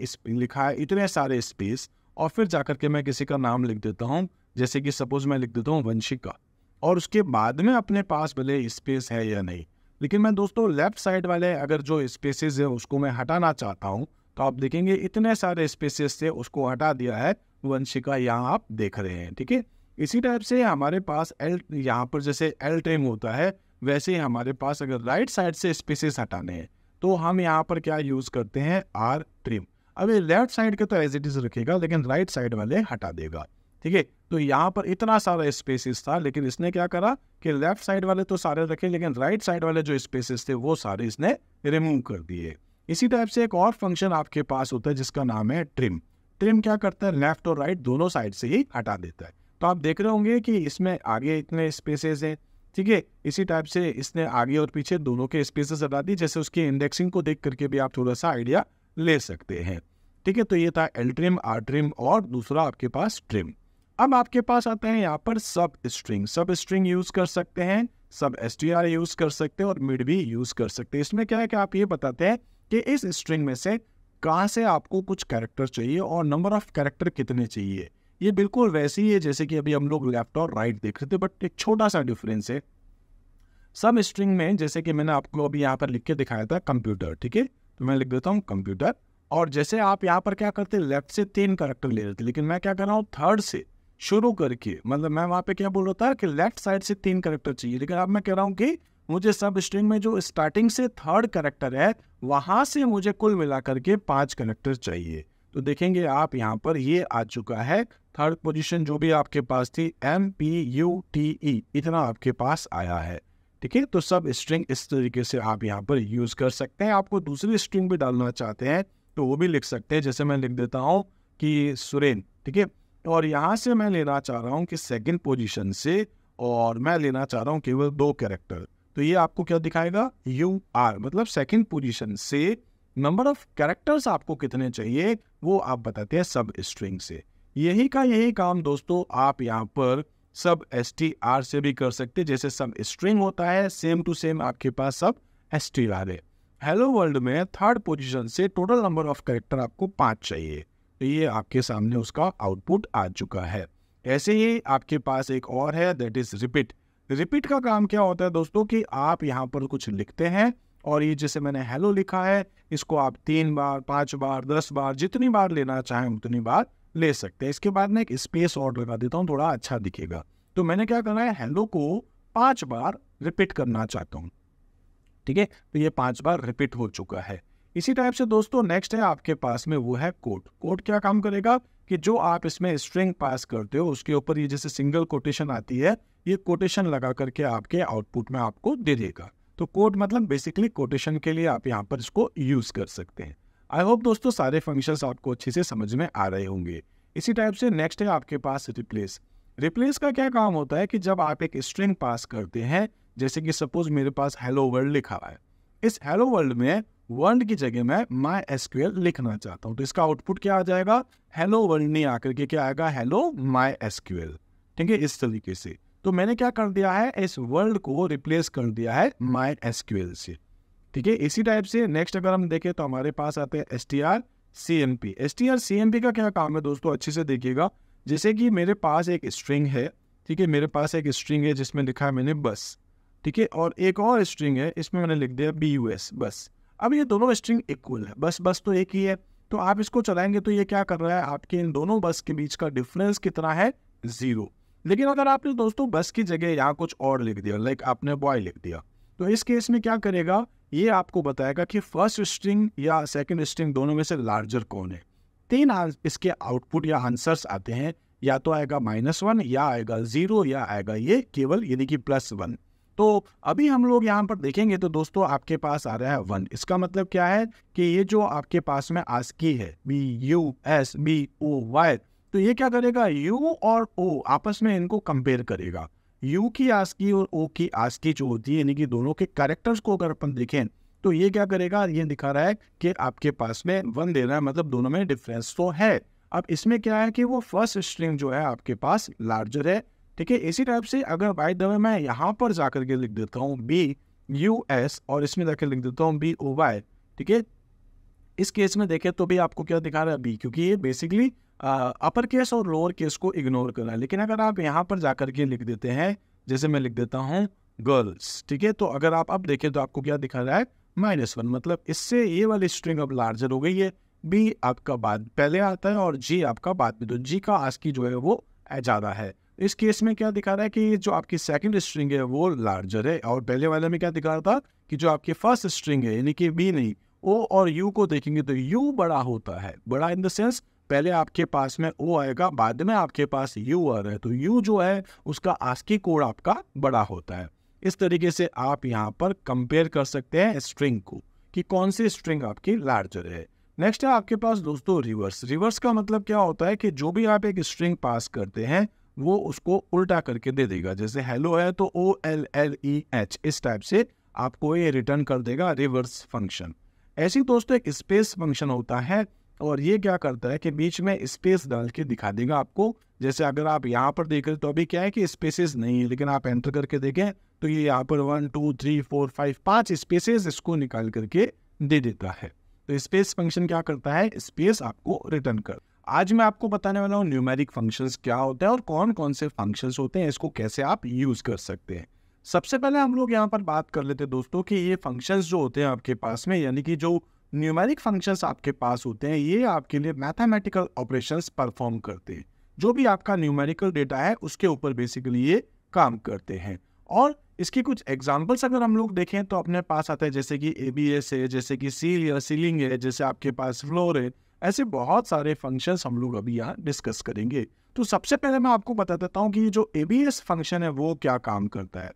लिखा है इतने सारे स्पेस और फिर जाकर के मैं किसी का नाम लिख देता हूँ जैसे कि सपोज मैं लिख देता हूँ वंशिका और उसके बाद में अपने पास भले स्पेस है या नहीं लेकिन मैं दोस्तों लेफ्ट साइड वाले अगर जो स्पेसेस है उसको मैं हटाना चाहता हूँ तो आप देखेंगे इतने सारे स्पेसेस से उसको हटा दिया है वंशिका यहाँ आप देख रहे हैं ठीक है इसी टाइप से हमारे पास एल यहाँ पर जैसे एल ट्रेम होता है वैसे ही हमारे पास अगर राइट साइड से स्पेसेस हटाने हैं तो हम यहाँ पर क्या यूज़ करते हैं आर ट्रिम अब ये लेफ्ट साइड के तो एज इट इज़ रखेगा लेकिन राइट साइड वाले हटा देगा ठीक है तो यहाँ पर इतना सारा स्पेसिस था लेकिन इसने क्या करा कि लेफ्ट साइड वाले तो सारे रखे लेकिन राइट साइड वाले जो स्पेसिस थे वो सारे इसने रिमूव कर दिए इसी टाइप से एक और फंक्शन आपके पास होता है जिसका नाम है ट्रिम ट्रिम क्या करता है लेफ्ट और राइट दोनों साइड से ही हटा देता है तो आप देख रहे होंगे कि इसमें आगे इतने स्पेसेस हैं ठीक है इसी टाइप से इसने आगे और पीछे दोनों के स्पेसेस हटा दी जैसे उसकी इंडेक्सिंग को देख करके भी आप थोड़ा सा आइडिया ले सकते हैं ठीक है तो ये था एल ट्रिम आर ट्रिम और दूसरा आपके पास ट्रिम अब आपके पास आते हैं यहाँ पर सब स्ट्रिंग सब स्ट्रिंग यूज कर सकते हैं सब एस यूज कर सकते हैं और मिड भी यूज कर सकते हैं इसमें क्या है कि आप ये बताते हैं कि इस स्ट्रिंग में से कहाँ से आपको कुछ कैरेक्टर चाहिए और नंबर ऑफ कैरेक्टर कितने चाहिए ये बिल्कुल वैसे ही है जैसे कि अभी हम लोग लेफ्ट और राइट देख रहे थे बट एक छोटा सा डिफरेंस है सब स्ट्रिंग में जैसे कि मैंने आपको अभी यहाँ पर लिख के दिखाया था कंप्यूटर ठीक है तो मैं लिख देता हूँ कंप्यूटर और जैसे आप यहाँ पर क्या करते लेफ्ट से तीन करेक्टर ले रहे थे लेकिन मैं क्या कर रहा हूँ थर्ड से शुरू करके मतलब मैं वहाँ पे क्या बोल रहा था कि लेफ्ट साइड से तीन करेक्टर चाहिए लेकिन अब मैं कह रहा हूँ कि मुझे सब स्ट्रिंग में जो स्टार्टिंग से थर्ड करेक्टर है वहाँ से मुझे कुल मिला करके पाँच करेक्टर चाहिए तो देखेंगे आप यहाँ पर ये आ चुका है थर्ड पोजिशन जो भी आपके पास थी M P U T E इतना आपके पास आया है ठीक है तो सब स्ट्रिंग इस तरीके से आप यहाँ पर यूज़ कर सकते हैं आपको दूसरी स्ट्रिंग भी डालना चाहते हैं तो वो भी लिख सकते हैं जैसे मैं लिख देता हूँ कि सुरेन ठीक है और यहाँ से मैं लेना चाह रहा हूँ कि सेकंड पोजीशन से और मैं लेना चाह रहा हूँ केवल दो कैरेक्टर तो ये आपको क्या दिखाएगा यू आर मतलब सेकंड पोजीशन से नंबर ऑफ कैरेक्टर्स आपको कितने चाहिए वो आप बताते हैं सब स्ट्रिंग से यही का यही काम दोस्तों आप यहाँ पर सब एस टी आर से भी कर सकते जैसे सब स्ट्रिंग होता है सेम टू सेम आपके पास सब एस टी आर है हेलो वर्ल्ड में थर्ड पोजीशन से टोटल नंबर ऑफ कैरेक्टर आपको पाँच चाहिए तो ये आपके सामने उसका आउटपुट आ चुका है ऐसे ही आपके पास एक और है दैट इज रिपीट रिपीट का काम क्या होता है दोस्तों कि आप यहाँ पर कुछ लिखते हैं और ये जैसे मैंने हेलो लिखा है इसको आप तीन बार पांच बार दस बार जितनी बार लेना चाहें उतनी बार ले सकते हैं इसके बाद मैं एक स्पेस और लगा देता हूँ थोड़ा अच्छा दिखेगा तो मैंने क्या करना है हेलो को पांच बार रिपीट करना चाहता हूँ ठीक है तो ये पांच बार रिपीट हो चुका है इसी टाइप से दोस्तों नेक्स्ट है आपके पास में वो है कोट कोट क्या काम करेगा कि जो आप इसमें स्ट्रिंग पास करते हो उसके ऊपर ये जैसे सिंगल कोटेशन आती है ये कोटेशन लगा करके आपके आउटपुट में आपको दे देगा तो कोट मतलब बेसिकली कोटेशन के लिए आप यहाँ पर इसको यूज़ कर सकते हैं आई होप दोस्तों सारे फंक्शंस आपको अच्छे से समझ में आ रहे होंगे इसी टाइप से नेक्स्ट है आपके पास रिप्लेस रिप्लेस का क्या काम होता है कि जब आप एक स्ट्रिंग पास करते हैं जैसे कि सपोज मेरे पास हेलो वर्ल्ड लिखा हुआ है इस हेलो वर्ल्ड में वर्ल्ड की जगह मैं माई एसक्यूएल लिखना चाहता हूँ तो इसका आउटपुट क्या आ जाएगा हेलो वर्ल्ड नहीं आकर के क्या आएगा हेलो माई एसक्यूएल ठीक है इस तरीके से तो मैंने क्या कर दिया है इस वर्ल्ड को रिप्लेस कर दिया है माई एसक्यूएल से ठीक है इसी टाइप से नेक्स्ट अगर हम देखें तो हमारे पास आते हैं S T R C M P S T R C M P का क्या काम है दोस्तों अच्छे से देखिएगा जैसे कि मेरे पास एक स्ट्रिंग है ठीक है मेरे पास एक स्ट्रिंग है जिसमें लिखा है मैंने बस ठीक है और एक और स्ट्रिंग है इसमें मैंने लिख दिया बी यू एस बस अब ये दोनों स्ट्रिंग इक्वल है बस बस तो एक ही है तो आप इसको चलाएंगे तो ये क्या कर रहा है आपके इन दोनों बस के बीच का डिफरेंस कितना है ज़ीरो लेकिन अगर आपने दोस्तों बस की जगह यहाँ कुछ और लिख दिया लाइक आपने बॉय लिख दिया तो इस केस में क्या करेगा ये आपको बताएगा कि फर्स्ट स्ट्रिंग या सेकेंड स्ट्रिंग दोनों में से लार्जर कौन है तीन इसके आउटपुट या आंसर्स आते हैं या तो आएगा माइनस वन या आएगा ज़ीरो या आएगा ये केवल यानी कि प्लस वन तो अभी हम लोग यहाँ पर देखेंगे तो दोस्तों आपके पास आ रहा है वन इसका मतलब क्या है कि ये जो आपके पास में आस्की है B U S B O Y तो ये क्या करेगा यू और ओ आपस में इनको कंपेयर करेगा यू की की और ओ की की जो होती है यानी कि दोनों के कैरेक्टर्स को अगर अपन देखें तो ये क्या करेगा ये दिखा रहा है कि आपके पास में वन दे रहा है मतलब दोनों में डिफरेंस तो है अब इसमें क्या है कि वो फर्स्ट स्ट्रिंग जो है आपके पास लार्जर है ठीक है इसी टाइप से अगर बाई द मैं यहाँ पर जाकर के लिख देता हूँ बी यू एस और इसमें जाकर लिख देता हूँ बी ओ वाई ठीक है इस केस में देखें तो भी आपको क्या दिखा रहा है बी क्योंकि ये बेसिकली अपर केस और लोअर केस को इग्नोर कर रहा है लेकिन अगर आप यहाँ पर जाकर के लिख देते हैं जैसे मैं लिख देता हूँ गर्ल्स ठीक है तो अगर आप अब देखें तो आपको क्या दिखा रहा है माइनस वन मतलब इससे ये वाली स्ट्रिंग अब लार्जर हो गई है बी आपका बाद पहले आता है और जी आपका बाद में तो जी का आज की जो है वो ज़्यादा है इस केस में क्या दिखा रहा है कि जो आपकी सेकंड स्ट्रिंग है वो लार्जर है और पहले वाले में क्या दिखा रहा था कि जो आपकी फर्स्ट स्ट्रिंग है यानी कि बी नहीं ओ और यू को देखेंगे तो यू बड़ा होता है बड़ा इन द सेंस पहले आपके पास में ओ आएगा बाद में आपके पास यू आ रहा है तो यू जो है उसका आस्की कोड आपका बड़ा होता है इस तरीके से आप यहाँ पर कंपेयर कर सकते हैं स्ट्रिंग को कि कौन सी स्ट्रिंग आपकी लार्जर है नेक्स्ट है आपके पास दोस्तों रिवर्स रिवर्स का मतलब क्या होता है कि जो भी आप एक स्ट्रिंग पास करते हैं वो उसको उल्टा करके दे देगा जैसे हेलो है तो O L L E H इस टाइप से आपको ये रिटर्न कर देगा रिवर्स फंक्शन ऐसी दोस्तों एक स्पेस फंक्शन होता है और ये क्या करता है कि बीच में स्पेस डाल के दिखा देगा आपको जैसे अगर आप यहाँ पर देख रहे तो अभी क्या है कि स्पेसेस नहीं है लेकिन आप एंटर करके देखें तो ये यहाँ पर one two three four five पाँच स्पेसेस इसको निकाल करके दे देता है तो स्पेस फंक्शन क्या करता है स्पेस आपको रिटर्न कर आज मैं आपको बताने वाला हूँ न्यूमेरिक फंक्शंस क्या होता है और कौन कौन से फंक्शंस होते हैं इसको कैसे आप यूज़ कर सकते हैं सबसे पहले हम लोग यहाँ पर बात कर लेते हैं दोस्तों कि ये फंक्शंस जो होते हैं आपके पास में यानी कि जो न्यूमेरिक फंक्शंस आपके पास होते हैं ये आपके लिए मैथामेटिकल ऑपरेशन परफॉर्म करते हैं जो भी आपका न्यूमेरिकल डेटा है उसके ऊपर बेसिकली ये काम करते हैं और इसकी कुछ एग्जाम्पल्स अगर हम लोग देखें तो अपने पास आते हैं जैसे कि ए है जैसे कि सील या सीलिंग है जैसे आपके पास फ्लोर है ऐसे बहुत सारे फंक्शंस हम लोग अभी यहाँ डिस्कस करेंगे तो सबसे पहले मैं आपको बता देता हूँ कि ये जो ए फंक्शन है वो क्या काम करता है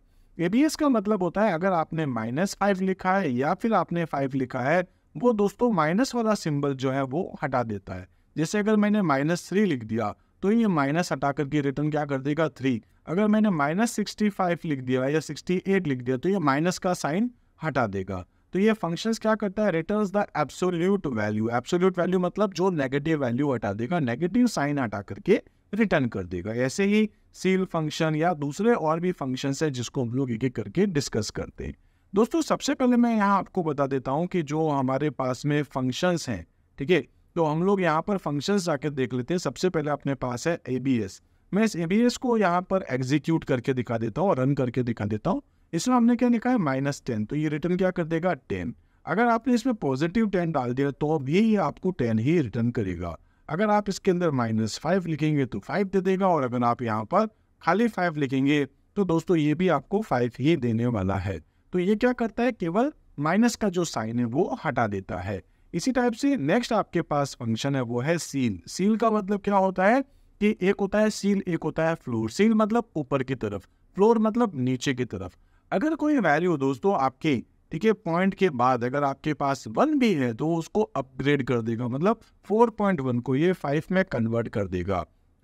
ए का मतलब होता है अगर आपने माइनस फाइव लिखा है या फिर आपने फाइव लिखा है वो दोस्तों माइनस वाला सिंबल जो है वो हटा देता है जैसे अगर मैंने माइनस थ्री लिख दिया तो ये माइनस हटा करके रिटर्न क्या कर देगा थ्री अगर मैंने माइनस सिक्सटी फाइव लिख दिया या सिक्सटी एट लिख दिया तो ये माइनस का साइन हटा देगा तो ये फंक्शंस क्या करता है returns the absolute value absolute value मतलब जो नेगेटिव वैल्यू हटा देगा नेगेटिव साइन हटा करके रिटर्न कर देगा ऐसे ही सील फंक्शन या दूसरे और भी फंक्शन है जिसको हम लोग एक एक करके डिस्कस करते हैं दोस्तों सबसे पहले मैं यहाँ आपको बता देता हूँ कि जो हमारे पास में फंक्शंस हैं ठीक है तो हम लोग यहाँ पर फंक्शंस जाके देख लेते हैं सबसे पहले अपने पास है ए मैं इस ए को यहाँ पर एग्जीक्यूट करके दिखा देता हूँ रन करके दिखा देता हूँ इसमें हमने क्या लिखा है माइनस टेन तो ये रिटर्न क्या कर देगा टेन अगर आपने इसमें पॉजिटिव टेन डाल दिया तो भी ये आपको टेन ही रिटर्न करेगा अगर आप इसके अंदर माइनस फाइव लिखेंगे तो फाइव दे देगा और अगर आप यहाँ पर खाली फाइव लिखेंगे तो दोस्तों ये भी आपको फाइव ही देने वाला है तो ये क्या करता है केवल माइनस का जो साइन है वो हटा देता है इसी टाइप से नेक्स्ट आपके पास फंक्शन है वो है सील सील का मतलब क्या होता है कि एक होता है सील एक होता है फ्लोर सील मतलब ऊपर की तरफ फ्लोर मतलब नीचे की तरफ अगर कोई वैल्यू दोस्तों आपके ठीक है पॉइंट के बाद अगर आपके पास वन भी है तो उसको अपग्रेड कर देगा मतलब फोर पॉइंट वन को ये फाइव में कन्वर्ट कर देगा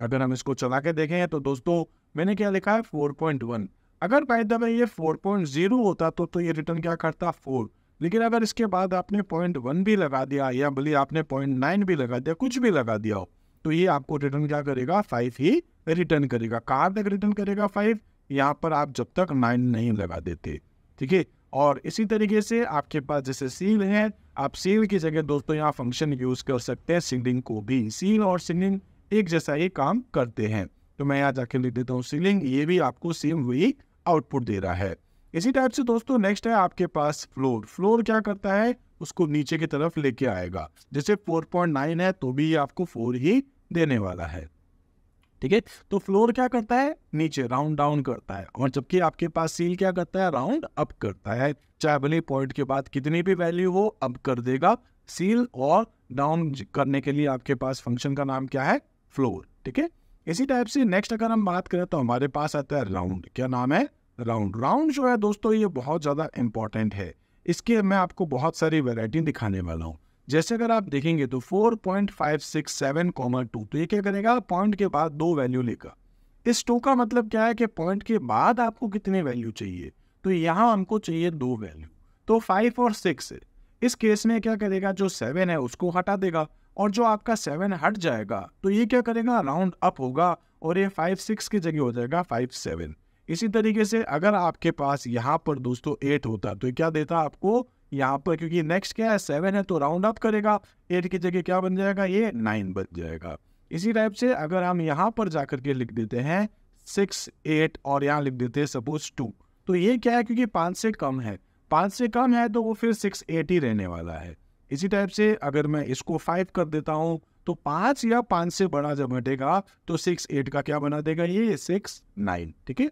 अगर हम इसको चला के देखें तो दोस्तों मैंने क्या लिखा है फोर पॉइंट वन अगर बायदा में ये फोर पॉइंट जीरो होता तो तो ये रिटर्न क्या करता फोर लेकिन अगर इसके बाद आपने पॉइंट वन भी लगा दिया या बोलिए आपने पॉइंट नाइन भी लगा दिया कुछ भी लगा दिया हो तो ये आपको रिटर्न क्या करेगा फाइव ही रिटर्न करेगा कहाँ तक रिटर्न करेगा फाइव यहाँ पर आप जब तक नाइन नहीं लगा देते ठीक है और इसी तरीके से आपके पास जैसे सील है आप सील की जगह दोस्तों यहाँ फंक्शन यूज़ कर सकते हैं सिंगिंग को भी सील और सिंगिंग एक जैसा ही काम करते हैं तो मैं यहाँ जाके लिख देता हूँ सीलिंग ये भी आपको सेम वही आउटपुट दे रहा है इसी टाइप से दोस्तों नेक्स्ट है आपके पास फ्लोर फ्लोर क्या करता है उसको नीचे की तरफ लेके आएगा जैसे 4.9 है तो भी आपको 4 ही देने वाला है ठीक है तो फ्लोर क्या करता है नीचे राउंड डाउन करता है और जबकि आपके पास सील क्या करता है राउंड अप करता है चाहे भले पॉइंट के बाद कितनी भी वैल्यू हो अप कर देगा सील और डाउन करने के लिए आपके पास फंक्शन का नाम क्या है फ्लोर ठीक है इसी टाइप से नेक्स्ट अगर हम बात करें तो हमारे पास आता है राउंड क्या नाम है राउंड राउंड जो है दोस्तों ये बहुत ज़्यादा इंपॉर्टेंट है इसके मैं आपको बहुत सारी वेराइटी दिखाने वाला हूँ जैसे अगर आप देखेंगे तो 4.567 कॉमा टू तो ये क्या करेगा पॉइंट के बाद दो वैल्यू लेगा इस टू का मतलब क्या है कि पॉइंट के बाद आपको कितने वैल्यू चाहिए तो यहाँ हमको चाहिए दो वैल्यू तो फाइव और सिक्स इस केस में क्या करेगा जो सेवन है उसको हटा देगा और जो आपका सेवन हट जाएगा तो ये क्या करेगा राउंड अप होगा और ये फाइव सिक्स की जगह हो जाएगा फाइव सेवन इसी तरीके से अगर आपके पास यहाँ पर दोस्तों एट होता तो क्या देता आपको यहाँ पर क्योंकि नेक्स्ट क्या है सेवन है तो राउंड अप करेगा एट की जगह क्या बन जाएगा ये नाइन बन जाएगा इसी टाइप से अगर हम यहाँ पर जाकर के लिख देते हैं सिक्स एट और यहाँ लिख देते हैं सपोज टू तो ये क्या है क्योंकि पाँच से कम है पाँच से कम है तो वो फिर सिक्स एट ही रहने वाला है इसी टाइप से अगर मैं इसको फाइव कर देता हूँ तो पाँच या पाँच से बड़ा जब हटेगा तो सिक्स एट का क्या बना देगा ये सिक्स नाइन ठीक है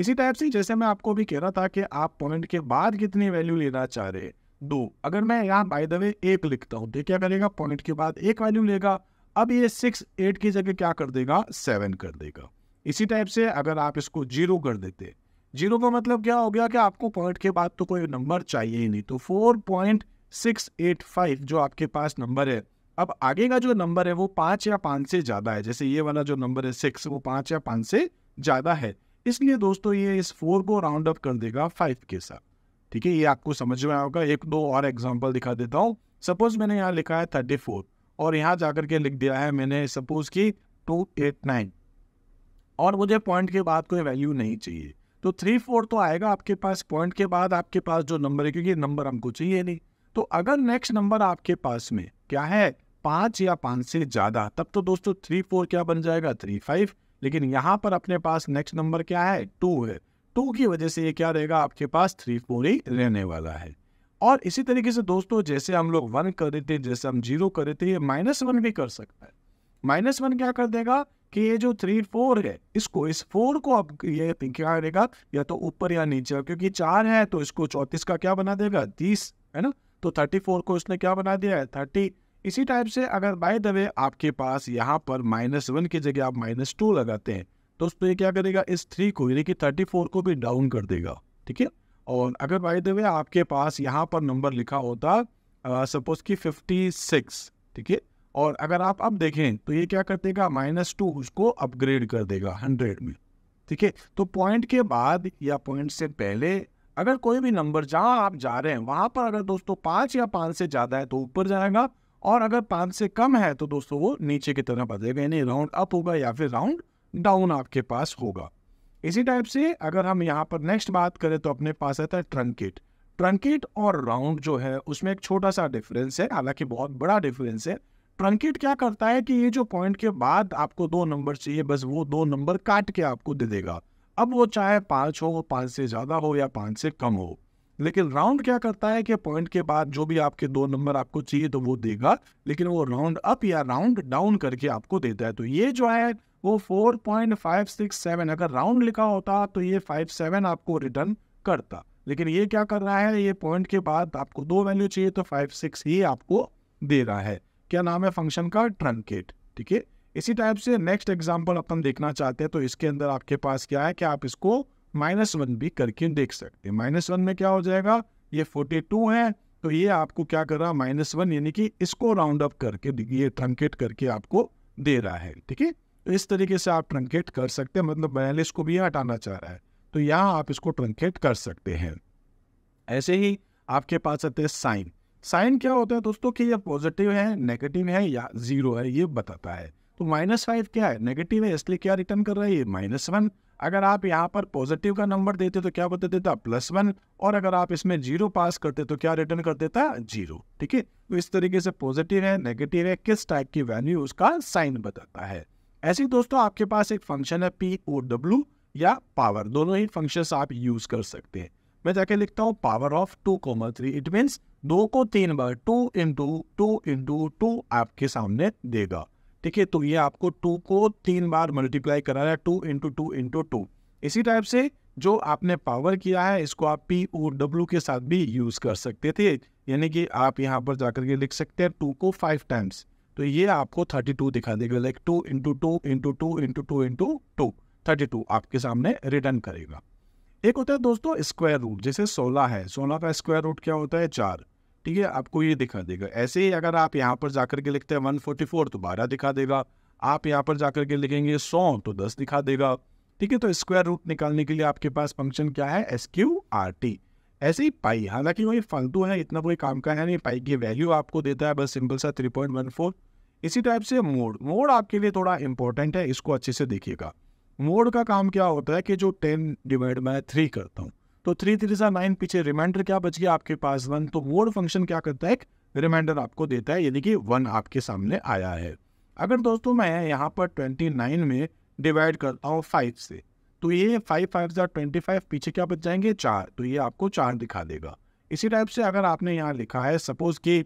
इसी टाइप से जैसे मैं आपको भी कह रहा था कि आप पॉइंट के बाद कितनी वैल्यू लेना चाह रहे हैं दो अगर मैं यहाँ बाय द वे एक लिखता हूँ तो क्या करेगा पॉइंट के बाद एक वैल्यू लेगा अब ये सिक्स एट की जगह क्या कर देगा सेवन कर देगा इसी टाइप से अगर आप इसको जीरो कर देते जीरो का मतलब क्या हो गया कि आपको पॉइंट के बाद तो कोई नंबर चाहिए ही नहीं तो four point six eight five जो आपके पास नंबर है अब आगे का जो नंबर है वो पाँच या पाँच से ज़्यादा है जैसे ये वाला जो नंबर है सिक्स वो पाँच या पाँच से ज़्यादा है इसलिए दोस्तों ये इस फोर को राउंड अप कर देगा फाइव के साथ ठीक है ये आपको समझ में आएगा एक दो और एग्जाम्पल दिखा देता हूँ सपोज मैंने यहाँ लिखा है थर्टी फोर और यहाँ जाकर के लिख दिया है मैंने सपोज की टू एट नाइन और मुझे पॉइंट के बाद कोई वैल्यू नहीं चाहिए तो थ्री फोर तो आएगा आपके पास पॉइंट के बाद आपके पास जो नंबर है क्योंकि नंबर हमको चाहिए नहीं तो अगर नेक्स्ट नंबर आपके पास में क्या है पाँच या पाँच से ज़्यादा तब तो दोस्तों थ्री फोर क्या बन जाएगा थ्री फाइव लेकिन यहाँ पर अपने पास नेक्स्ट नंबर क्या है टू है टू की वजह से ये क्या रहेगा आपके पास थ्री फोर ही रहने वाला है और इसी तरीके से दोस्तों जैसे हम लोग वन कर रहे थे जैसे हम जीरो कर रहे थे ये माइनस वन भी कर सकता है माइनस वन क्या कर देगा कि ये जो थ्री फोर है इसको इस फोर को अब ये क्या करेगा या तो ऊपर या नीचे क्योंकि चार है तो इसको चौंतीस का क्या बना देगा तीस है ना तो थर्टी फोर को इसने क्या बना दिया है थर्टी इसी टाइप से अगर बाय द वे आपके पास यहाँ पर माइनस वन की जगह आप माइनस टू लगाते हैं तो ये क्या करेगा इस थ्री को यानी कि थर्टी फोर को भी डाउन कर देगा ठीक है और अगर बाई देवे आपके पास यहाँ पर नंबर लिखा होता सपोज कि फिफ्टी सिक्स ठीक है और अगर आप अब देखें तो ये क्या कर देगा माइनस टू उसको अपग्रेड कर देगा हंड्रेड में ठीक है तो पॉइंट के बाद या पॉइंट से पहले अगर कोई भी नंबर जहाँ आप जा रहे हैं वहाँ पर अगर दोस्तों पाँच या पाँच से ज़्यादा है तो ऊपर जाएगा और अगर पाँच से कम है तो दोस्तों वो नीचे की तरफ आ जाएगा यानी राउंड अप होगा या फिर राउंड डाउन आपके पास होगा इसी टाइप से अगर हम यहाँ पर नेक्स्ट बात करें तो अपने पास आता है ट्रंकेट ट्रंकेट और राउंड जो है उसमें एक छोटा सा डिफरेंस है हालांकि बहुत बड़ा डिफरेंस है ट्रंकेट क्या करता है कि ये जो पॉइंट के बाद आपको दो नंबर चाहिए बस वो दो नंबर काट के आपको दे देगा अब वो चाहे पाँच हो पाँच से ज़्यादा हो या पाँच से कम हो लेकिन राउंड क्या करता है कि पॉइंट के बाद जो भी आपके दो नंबर आपको चाहिए तो वो देगा लेकिन वो राउंड अप या राउंड डाउन करके आपको देता है तो ये जो है वो 4.567 अगर राउंड लिखा होता तो ये 57 आपको रिटर्न करता लेकिन ये क्या कर रहा है ये पॉइंट के बाद आपको दो वैल्यू चाहिए तो 56 ही आपको दे रहा है क्या नाम है फंक्शन का ट्रंकेट ठीक है इसी टाइप से नेक्स्ट एग्जाम्पल अपन देखना चाहते हैं तो इसके अंदर आपके पास क्या है कि आप इसको माइनस वन भी करके देख सकते हैं माइनस वन में क्या हो जाएगा ये फोर्टी टू है तो ये आपको क्या कर रहा है माइनस वन यानी कि इसको राउंड अप करके ये ट्रंकेट करके आपको दे रहा है ठीक है इस तरीके से आप ट्रंकेट कर सकते हैं मतलब बयालीस को भी हटाना चाह रहा है तो यहाँ आप इसको ट्रंकेट कर सकते हैं ऐसे ही आपके पास आते हैं साइन साइन क्या होता है दोस्तों कि यह पॉजिटिव है नेगेटिव है या जीरो है ये बताता है तो माइनस फाइव क्या है नेगेटिव है इसलिए क्या रिटर्न कर रहा है ये माइनस वन अगर आप यहाँ पर पॉजिटिव का नंबर देते तो क्या बता देता प्लस वन और अगर आप इसमें जीरो पास करते तो क्या रिटर्न कर देता जीरो ठीक है तो इस तरीके से पॉजिटिव है नेगेटिव है किस टाइप की वैल्यू उसका साइन बताता है ऐसे ही दोस्तों आपके पास एक फंक्शन है पी ओ डब्ल्यू या पावर दोनों ही फंक्शन आप यूज कर सकते हैं मैं जाके लिखता हूँ power of two comma three it mean दो को तीन बार two into two into two आपके सामने देगा ठीक है तो ये आपको टू को तीन बार मल्टीप्लाई करा रहा है two into two into two इसी टाइप से जो आपने पावर किया है इसको आप पी ओ डब्ल्यू के साथ भी यूज कर सकते थे यानी कि आप यहाँ पर जाकर के लिख सकते हैं टू को फाइव टाइम्स तो ये आपको थर्टी टू दिखा देगा like two into two into two into two into two thirty two आपके सामने रिटर्न करेगा एक होता है दोस्तों स्क्वायर रूट जैसे सोलह है सोलह का स्क्वायर रूट क्या होता है चार ठीक है आपको ये दिखा देगा ऐसे ही अगर आप यहाँ पर जाकर के लिखते हैं वन फोर्टी फोर तो बारह दिखा देगा आप यहाँ पर जाकर के लिखेंगे सौ तो दस दिखा देगा ठीक है तो स्क्वायर रूट निकालने के लिए आपके पास फंक्शन क्या है एस क्यू आर टी ऐसे ही पाई हालांकि वही फालतू है इतना कोई काम का है नहीं पाई की वैल्यू आपको देता है बस सिंपल सा थ्री पॉइंट वन फोर इसी टाइप से मोड मोड आपके लिए थोड़ा इंपॉर्टेंट है इसको अच्छे से देखिएगा मोड का काम क्या होता है कि जो टेन डिवाइड मैं थ्री करता हूँ तो थ्री थ्री सा नाइन पीछे रिमाइंडर क्या बच गया आपके पास वन तो मोड फंक्शन क्या करता है एक रिमाइंडर आपको देता है यानी कि वन आपके सामने आया है अगर दोस्तों मैं यहाँ पर ट्वेंटी नाइन में डिवाइड करता हूँ फाइव से तो ये फाइव फाइव जार ट्वेंटी फाइव पीछे क्या बच जाएंगे चार तो ये आपको चार दिखा देगा इसी टाइप से अगर आपने यहाँ लिखा है सपोज़ कि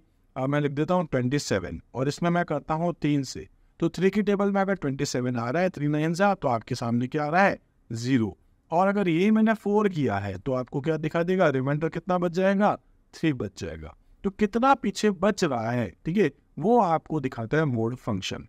मैं लिख देता हूँ ट्वेंटी सेवन और इसमें मैं करता हूँ तीन से तो थ्री की टेबल में अगर ट्वेंटी सेवन आ रहा है थ्री नाइन ज़ा तो आपके सामने क्या आ रहा है ज़ीरो और अगर ये मैंने फोर किया है तो आपको क्या दिखा देगा रिमाइंडर कितना बच जाएगा थ्री बच जाएगा तो कितना पीछे बच रहा है ठीक है वो आपको दिखाता है मोड फंक्शन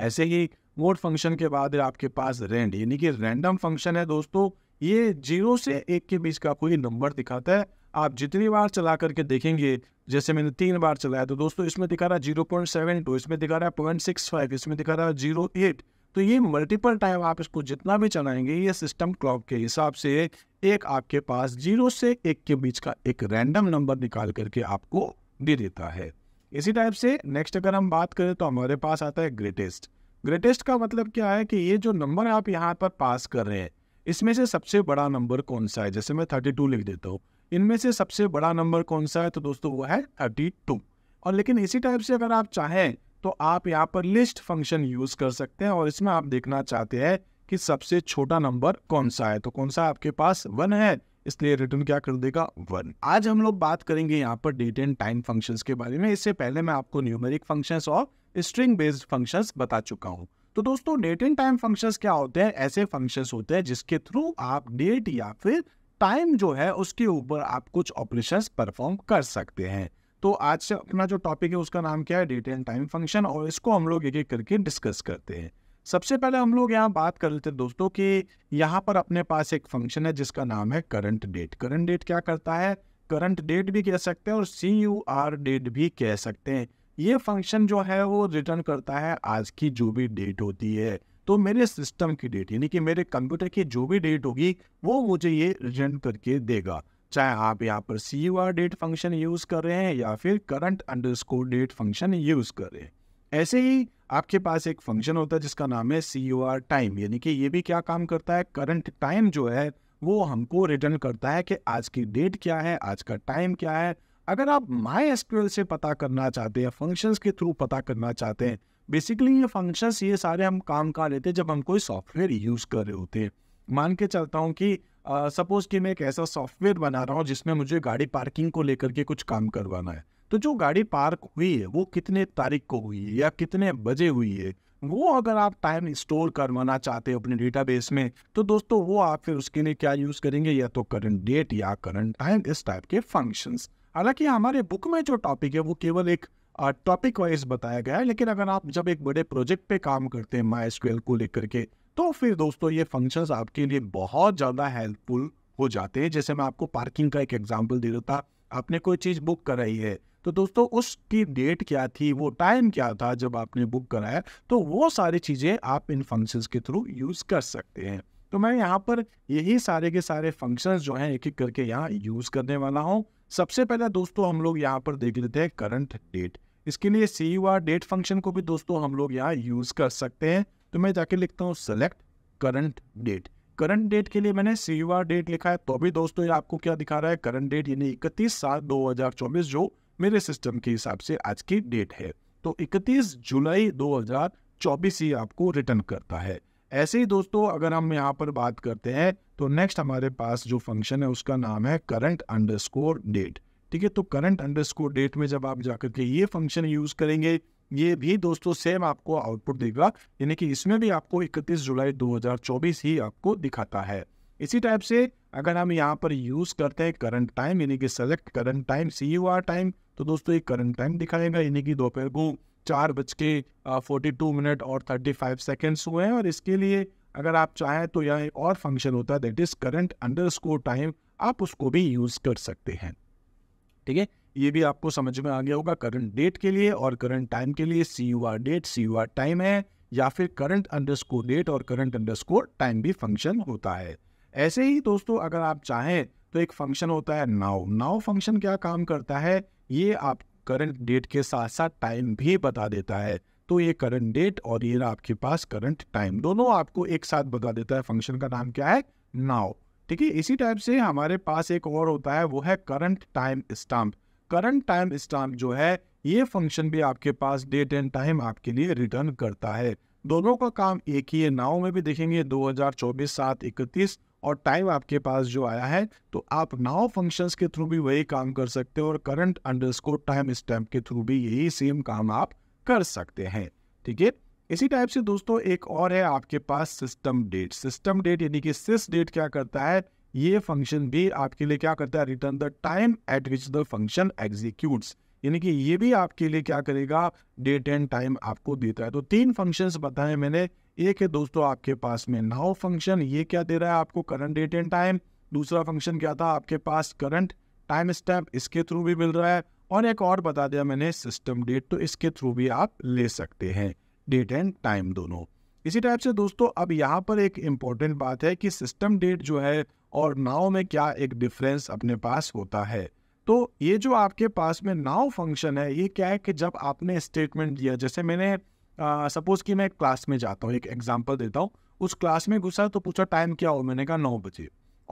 ऐसे ही मोड फंक्शन के बाद है आपके पास रेंड यानी कि रैंडम फंक्शन है दोस्तों ये जीरो से एक के बीच का कोई नंबर दिखाता है आप जितनी बार चला करके देखेंगे जैसे मैंने तीन बार चलाया तो दोस्तों इसमें दिखा रहा है जीरो पॉइंट सेवन टू इसमें दिखा रहा है पॉइंट सिक्स फाइव इसमें दिखा रहा है जीरो एट तो ये मल्टीपल टाइम आप इसको जितना भी चलाएंगे ये सिस्टम क्लॉक के हिसाब से एक आपके पास जीरो से एक के बीच का एक रैंडम नंबर निकाल करके आपको दे देता है इसी टाइप से नेक्स्ट अगर हम बात करें तो हमारे पास आता है ग्रेटेस्ट ग्रेटेस्ट का मतलब क्या है कि ये जो नंबर आप यहाँ पर पास कर रहे हैं इसमें से सबसे बड़ा नंबर कौन सा है जैसे मैं थर्टी टू लिख देता हूँ इनमें से सबसे बड़ा नंबर कौन सा है तो दोस्तों वो है थर्टी टू और लेकिन इसी टाइप से अगर आप चाहें तो आप यहाँ पर लिस्ट फंक्शन यूज़ कर सकते हैं और इसमें आप देखना चाहते हैं कि सबसे छोटा नंबर कौन सा है तो कौन सा आपके पास वन है इसलिए रिटर्न क्या कर देगा वन आज हम लोग बात करेंगे यहाँ पर डेट एंड टाइम फंक्शंस के बारे में इससे पहले मैं आपको न्यूमेरिक फंक्शंस और स्ट्रिंग बेस्ड फंक्शंस बता चुका हूँ तो दोस्तों डेट एंड टाइम फंक्शंस क्या होते हैं ऐसे फंक्शंस होते हैं जिसके थ्रू आप डेट या फिर टाइम जो है उसके ऊपर आप कुछ ऑपरेशन परफॉर्म कर सकते हैं तो आज से अपना जो टॉपिक है उसका नाम क्या है डेट एंड टाइम फंक्शन और इसको हम लोग एक एक करके डिस्कस करते हैं सबसे पहले हम लोग यहाँ बात कर लेते हैं दोस्तों कि यहाँ पर अपने पास एक फंक्शन है जिसका नाम है करंट डेट करंट डेट क्या करता है करंट डेट भी कह सकते हैं और सी यू आर डेट भी कह सकते हैं ये फंक्शन जो है वो रिटर्न करता है आज की जो भी डेट होती है तो मेरे सिस्टम की डेट यानी कि मेरे कंप्यूटर की जो भी डेट होगी वो मुझे ये रिटर्न करके देगा चाहे आप यहाँ पर C U R date function use कर रहे हैं या फिर current underscore date function use कर रहे हैं ऐसे ही आपके पास एक फंक्शन होता है जिसका नाम है सी यू आर टाइम यानी कि ये भी क्या काम करता है करंट टाइम जो है वो हमको रिटर्न करता है कि आज की डेट क्या है आज का टाइम क्या है अगर आप माई एसक्यूएल से पता करना चाहते हैं फंक्शंस के थ्रू पता करना चाहते हैं बेसिकली ये फंक्शंस ये सारे हम काम कर लेते हैं जब हम कोई सॉफ्टवेयर यूज़ कर रहे होते हैं मान के चलता हूँ कि सपोज कि मैं एक ऐसा सॉफ्टवेयर बना रहा हूँ जिसमें मुझे गाड़ी पार्किंग को लेकर के कुछ काम करवाना है तो जो गाड़ी पार्क हुई है वो कितने तारीख को हुई है या कितने बजे हुई है वो अगर आप टाइम स्टोर करवाना चाहते हो अपने डेटाबेस में तो दोस्तों वो आप फिर उसके लिए क्या यूज़ करेंगे या तो करंट डेट या करंट टाइम इस टाइप के फंक्शंस हालांकि हमारे बुक में जो टॉपिक है वो केवल एक टॉपिक वाइज बताया गया है लेकिन अगर आप जब एक बड़े प्रोजेक्ट पे काम करते हैं माई को लेकर के तो फिर दोस्तों ये फंक्शंस आपके लिए बहुत ज़्यादा हेल्पफुल हो जाते हैं जैसे मैं आपको पार्किंग का एक एग्जाम्पल दे देता आपने कोई चीज़ बुक कराई है तो दोस्तों उसकी डेट क्या थी वो टाइम क्या था जब आपने बुक कराया तो वो सारी चीज़ें आप इन फंक्शंस के थ्रू यूज़ कर सकते हैं तो मैं यहाँ पर यही सारे के सारे फंक्शंस जो हैं एक एक करके यहाँ यूज़ करने वाला हूँ सबसे पहले दोस्तों हम लोग यहाँ पर देख लेते हैं करंट डेट इसके लिए C U R date function को भी दोस्तों हम लोग यहाँ यूज़ कर सकते हैं तो मैं जाके लिखता हूँ select current date current date के लिए मैंने सी यू आर डेट लिखा है तो भी दोस्तों ये आपको क्या दिखा रहा है करंट डेट यानी इकतीस सात दो हज़ार चौबीस जो मेरे सिस्टम के हिसाब से आज की डेट है तो इकतीस जुलाई दो हज़ार चौबीस ही आपको रिटर्न करता है ऐसे ही दोस्तों अगर हम यहाँ पर बात करते हैं तो नेक्स्ट हमारे पास जो फंक्शन है उसका नाम है करंट अंडरस्कोर डेट ठीक है तो करंट अंडरस्कोर डेट में जब आप जाकर के ये फंक्शन यूज करेंगे ये भी दोस्तों सेम आपको आउटपुट देगा यानी कि इसमें भी आपको 31 जुलाई 2024 ही आपको दिखाता है इसी टाइप से अगर हम यहाँ पर यूज करते हैं करंट टाइम यानी कि select current time C U R time तो दोस्तों ये करंट टाइम दिखाएगा यानी कि दोपहर को चार बज के फोर्टी टू मिनट और थर्टी फाइव सेकेंड्स हुए हैं और इसके लिए अगर आप चाहें तो यह एक और फंक्शन होता है that is current underscore time आप उसको भी यूज़ कर सकते हैं ठीक है ये भी आपको समझ में आ गया होगा करंट डेट के लिए और करंट टाइम के लिए C U R date C U R time है या फिर करंट अंडर स्कोर डेट और करंट अंडर स्कोर टाइम भी फंक्शन होता है ऐसे ही दोस्तों अगर आप चाहें तो एक फंक्शन होता है नाव नाव फंक्शन क्या काम करता है ये आप करंट डेट के साथ साथ टाइम भी बता देता है तो ये करंट डेट और ये आपके पास करंट टाइम दोनों आपको एक साथ बता देता है फंक्शन का नाम क्या है नाव ठीक है इसी टाइप से हमारे पास एक और होता है वो है current timestamp current timestamp जो है ये फंक्शन भी आपके पास डेट एंड टाइम आपके लिए रिटर्न करता है दोनों का काम एक ही है नाव में भी देखेंगे 2024 हजार चौबीस सात इकतीस और टाइम आपके पास जो आया है तो आप नाउ फंक्शंस के थ्रू भी वही काम कर सकते हो और करंट अंडरस्कोर टाइम स्टैम्प के थ्रू भी यही सेम काम आप कर सकते हैं ठीक है इसी टाइप से दोस्तों एक और है आपके पास सिस्टम डेट सिस्टम डेट यानी कि सिस डेट क्या करता है ये फंक्शन भी आपके लिए क्या करता है return the time at which the function execute यानी कि ये भी आपके लिए क्या करेगा डेट एंड टाइम आपको देता है तो तीन फंक्शंस बताए मैंने एक है दोस्तों आपके पास में नाउ फंक्शन ये क्या दे रहा है आपको करंट डेट एंड टाइम दूसरा फंक्शन क्या था आपके पास करंट टाइम स्टैम्प इसके थ्रू भी मिल रहा है और एक और बता दिया मैंने सिस्टम डेट तो इसके थ्रू भी आप ले सकते हैं डेट एंड टाइम दोनों इसी टाइप से दोस्तों अब यहाँ पर एक इम्पॉर्टेंट बात है कि सिस्टम डेट जो है और नाव में क्या एक डिफरेंस अपने पास होता है तो ये जो आपके पास में नाव फंक्शन है ये क्या है कि जब आपने स्टेटमेंट दिया जैसे मैंने सपोज़ कि मैं क्लास में जाता हूँ एक एग्जाम्पल देता हूँ उस क्लास में घुसा तो पूछा टाइम क्या हो मैंने कहा नौ बजे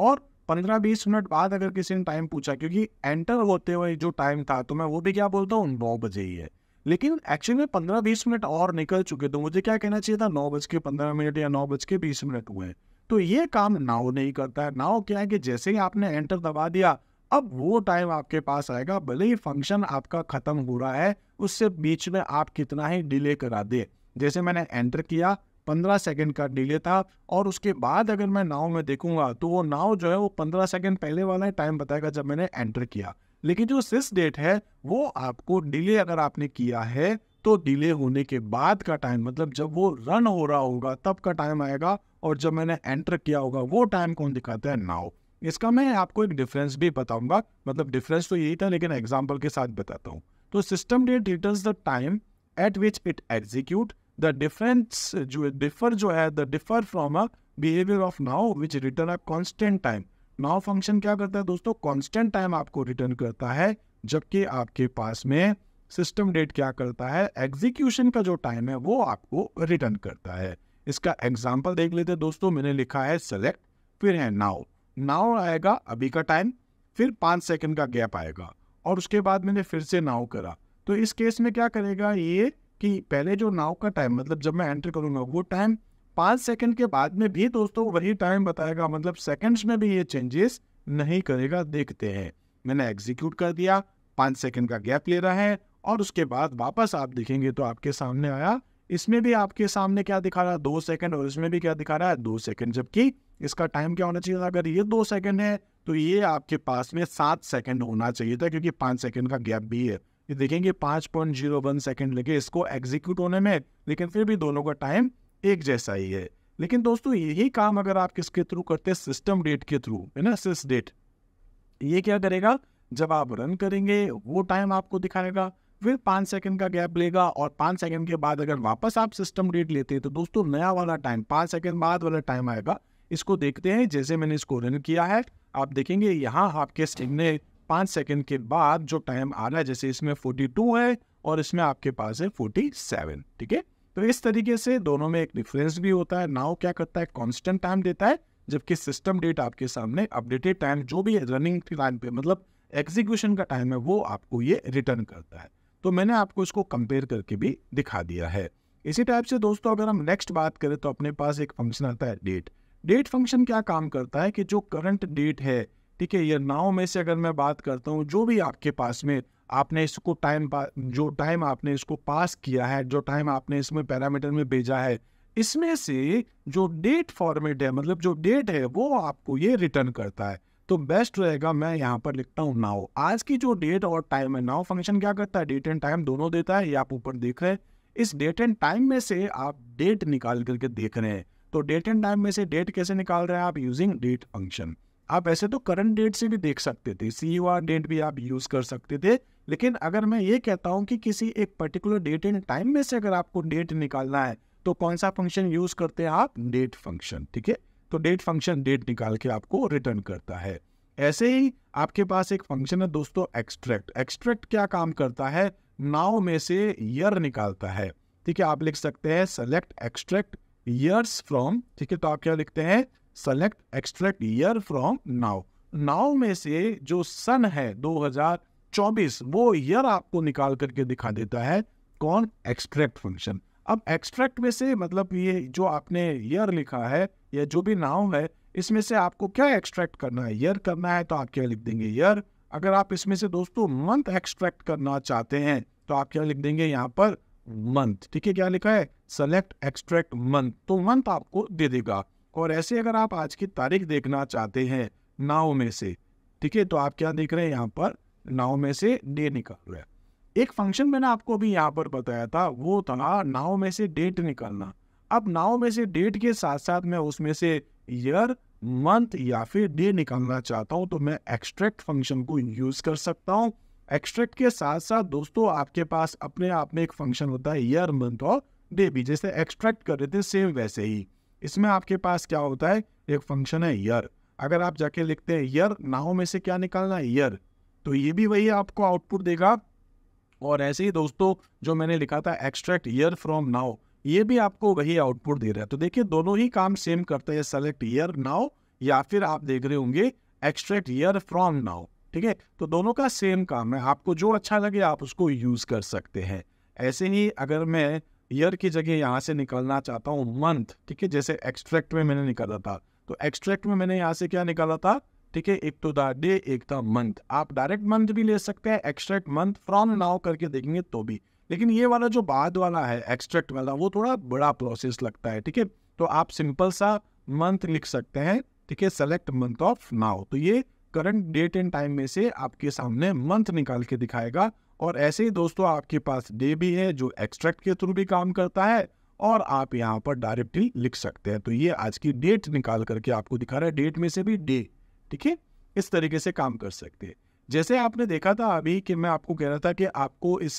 और पंद्रह बीस मिनट बाद अगर किसी ने टाइम पूछा क्योंकि एंटर होते हुए जो टाइम था तो मैं वो भी क्या बोलता हूँ नौ बजे ही है लेकिन एक्चुअली में पंद्रह बीस मिनट और निकल चुके तो मुझे क्या कहना चाहिए था नौ बज के पंद्रह मिनट या नौ बज के बीस मिनट हुए तो ये काम नाव नहीं करता है नाव क्या है कि जैसे ही आपने एंटर दबा दिया अब वो टाइम आपके पास आएगा भले ही फंक्शन आपका ख़त्म हो रहा है उससे बीच में आप कितना ही डिले करा दे जैसे मैंने एंटर किया पंद्रह सेकंड का डिले था और उसके बाद अगर मैं नाव में देखूंगा तो वो नाव जो है वो पंद्रह सेकंड पहले वाला ही टाइम बताएगा जब मैंने एंटर किया लेकिन जो सिस डेट है वो आपको डिले अगर आपने किया है तो डिले होने के बाद का टाइम मतलब जब वो रन हो रहा होगा तब का टाइम आएगा और जब मैंने एंटर किया होगा वो टाइम कौन दिखाता है नाव इसका मैं आपको एक डिफरेंस भी बताऊंगा मतलब डिफरेंस तो यही था लेकिन एग्जाम्पल के साथ बताता हूँ तो system date returns the time at which it execute the difference जो डिफर जो है the differ from a behaviour of now which return a constant time now function क्या करता है दोस्तों कॉन्स्टेंट टाइम आपको रिटर्न करता है जबकि आपके पास में सिस्टम डेट क्या करता है एग्जीक्यूशन का जो टाइम है वो आपको रिटर्न करता है इसका एग्जाम्पल देख लेते हैं दोस्तों मैंने लिखा है सेलेक्ट फिर है नाउ नाव आएगा अभी का टाइम फिर पाँच सेकंड का गैप आएगा और उसके बाद मैंने फिर से नाव करा तो इस केस में क्या करेगा ये कि पहले जो नाव का टाइम मतलब जब मैं एंटर करूँगा वो टाइम पाँच सेकंड के बाद में भी दोस्तों वही टाइम बताएगा मतलब सेकंड्स में भी ये चेंजेस नहीं करेगा देखते हैं मैंने एग्जीक्यूट कर दिया पाँच सेकेंड का गैप ले रहा है और उसके बाद वापस आप देखेंगे तो आपके सामने आया इसमें भी आपके सामने क्या दिखा रहा है दो सेकंड और इसमें भी क्या दिखा रहा है दो सेकंड जबकि इसका टाइम क्या होना चाहिए अगर ये दो सेकंड है तो ये आपके पास में सात सेकंड होना चाहिए था क्योंकि पाँच सेकंड का गैप भी है ये देखेंगे पाँच पॉइंट जीरो वन सेकेंड लगे इसको एग्जीक्यूट होने में लेकिन फिर भी दोनों का टाइम एक जैसा ही है लेकिन दोस्तों यही काम अगर आप किसके थ्रू करते हैं सिस्टम डेट के थ्रू है ना सिस डेट ये क्या करेगा जब आप रन करेंगे वो टाइम आपको दिखाएगा फिर पाँच सेकेंड का गैप लेगा और पाँच सेकेंड के बाद अगर वापस आप सिस्टम डेट लेते हैं तो दोस्तों नया वाला टाइम पाँच सेकेंड बाद वाला टाइम आएगा इसको देखते हैं जैसे मैंने इसको रन किया है आप देखेंगे यहाँ आपके स्टिंग ने पाँच सेकेंड के बाद जो टाइम आ रहा है जैसे इसमें फोर्टी टू है और इसमें आपके पास है फोर्टी सेवन ठीक है तो इस तरीके से दोनों में एक डिफरेंस भी होता है नाव क्या करता है कॉन्स्टेंट टाइम देता है जबकि सिस्टम डेट आपके सामने अपडेटेड टाइम जो भी है रनिंग लाइन पे मतलब एग्जीक्यूशन का टाइम है वो आपको ये रिटर्न करता है तो मैंने आपको इसको कंपेयर करके भी दिखा दिया है इसी टाइप से दोस्तों अगर हम नेक्स्ट बात करें तो अपने पास एक फंक्शन आता है डेट डेट फंक्शन क्या काम करता है कि जो करंट डेट है ठीक है ये नाव में से अगर मैं बात करता हूँ जो भी आपके पास में आपने इसको टाइम जो टाइम आपने इसको पास किया है जो टाइम आपने इसमें पैरामीटर में भेजा है इसमें से जो डेट फॉर्मेट है मतलब जो डेट है वो आपको ये रिटर्न करता है तो बेस्ट रहेगा मैं यहाँ पर लिखता हूँ नाव आज की जो डेट और टाइम है नाव फंक्शन क्या करता है डेट एंड टाइम दोनों देता है ये आप ऊपर देख रहे हैं इस डेट एंड टाइम में से आप डेट निकाल करके देख रहे हैं तो डेट एंड टाइम में से डेट कैसे निकाल रहे हैं आप यूजिंग डेट फंक्शन आप ऐसे तो करंट डेट से भी देख सकते थे सी यू आर डेट भी आप यूज़ कर सकते थे लेकिन अगर मैं ये कहता हूँ कि किसी एक पर्टिकुलर डेट एंड टाइम में से अगर आपको डेट निकालना है तो कौन सा फंक्शन यूज़ करते हैं आप डेट फंक्शन ठीक है तो डेट फंक्शन डेट निकाल के आपको रिटर्न करता है ऐसे ही आपके पास एक फंक्शन है दोस्तों एक्सट्रैक्ट एक्सट्रैक्ट क्या काम करता है नाव में से ईयर निकालता है ठीक है आप लिख सकते हैं सेलेक्ट एक्सट्रैक्ट ईयर्स फ्रॉम ठीक है तो आप क्या लिखते हैं select extract year from now now में से जो सन है 2024 वो ईयर आपको निकाल करके दिखा देता है कौन एक्सट्रैक्ट फंक्शन अब एक्सट्रैक्ट में से मतलब ये जो आपने ईयर लिखा है या जो भी नाउ है इसमें से आपको क्या एक्सट्रैक्ट करना है ईयर करना है तो आप क्या लिख देंगे ईयर अगर आप इसमें से दोस्तों मंथ एक्सट्रैक्ट करना चाहते हैं तो आप क्या लिख देंगे यहाँ पर मंथ ठीक है क्या लिखा है सेलेक्ट एक्सट्रैक्ट मंथ तो मंथ आपको दे देगा और ऐसे अगर आप आज की तारीख देखना चाहते हैं नाव में से ठीक है तो आप क्या देख रहे हैं यहाँ पर नाव में से डे निकाल रहे हैं एक फंक्शन मैंने आपको अभी यहाँ पर बताया था वो था नाव में से डेट निकालना अब नाव में से डेट के साथ साथ मैं उसमें से ईयर मंथ या फिर डे निकालना चाहता हूँ तो मैं एक्सट्रैक्ट फंक्शन को यूज कर सकता हूँ एक्सट्रैक्ट के साथ साथ दोस्तों आपके पास अपने आप में एक फंक्शन होता है ईयर मंथ और डे भी जैसे एक्सट्रैक्ट कर रहे थे सेम वैसे ही इसमें आपके पास क्या होता है एक फंक्शन है ईयर अगर आप जाके लिखते हैं ईयर नाव में से क्या निकालना है ईयर तो ये भी वही आपको आउटपुट देगा और ऐसे ही दोस्तों जो मैंने लिखा था एक्सट्रैक्ट ईयर फ्रॉम नाव ये भी आपको वही आउटपुट दे रहा है तो देखिए दोनों ही काम सेम करते हैं सेलेक्ट ईयर नाव या फिर आप देख रहे होंगे एक्सट्रैक्ट ईयर फ्रॉम नाव ठीक है तो दोनों का सेम काम है आपको जो अच्छा लगे आप उसको यूज़ कर सकते हैं ऐसे ही अगर मैं ईयर की जगह यहाँ से निकलना चाहता हूँ मंथ ठीक है जैसे एक्सट्रैक्ट में मैंने निकाला था तो एक्सट्रैक्ट में मैंने यहाँ से क्या निकाला था ठीक है एक तो द डे एक था मंथ आप डायरेक्ट मंथ भी ले सकते हैं एक्सट्रैक्ट मंथ फ्रॉम नाउ करके देखेंगे तो भी लेकिन ये वाला जो बाद वाला है एक्सट्रैक्ट वाला वो थोड़ा बड़ा प्रोसेस लगता है ठीक है तो आप सिंपल सा मंथ लिख सकते हैं ठीक है सेलेक्ट मंथ ऑफ नाउ तो ये करंट डेट एंड टाइम में से आपके सामने मंथ निकाल के दिखाएगा और ऐसे ही दोस्तों आपके पास डे भी है जो एक्सट्रैक्ट के थ्रू भी काम करता है और आप यहाँ पर डायरेक्टली लिख सकते हैं तो ये आज की डेट निकाल करके आपको दिखा रहा है डेट में से भी डे ठीक है इस तरीके से काम कर सकते हैं जैसे आपने देखा था अभी कि मैं आपको कह रहा था कि आपको इस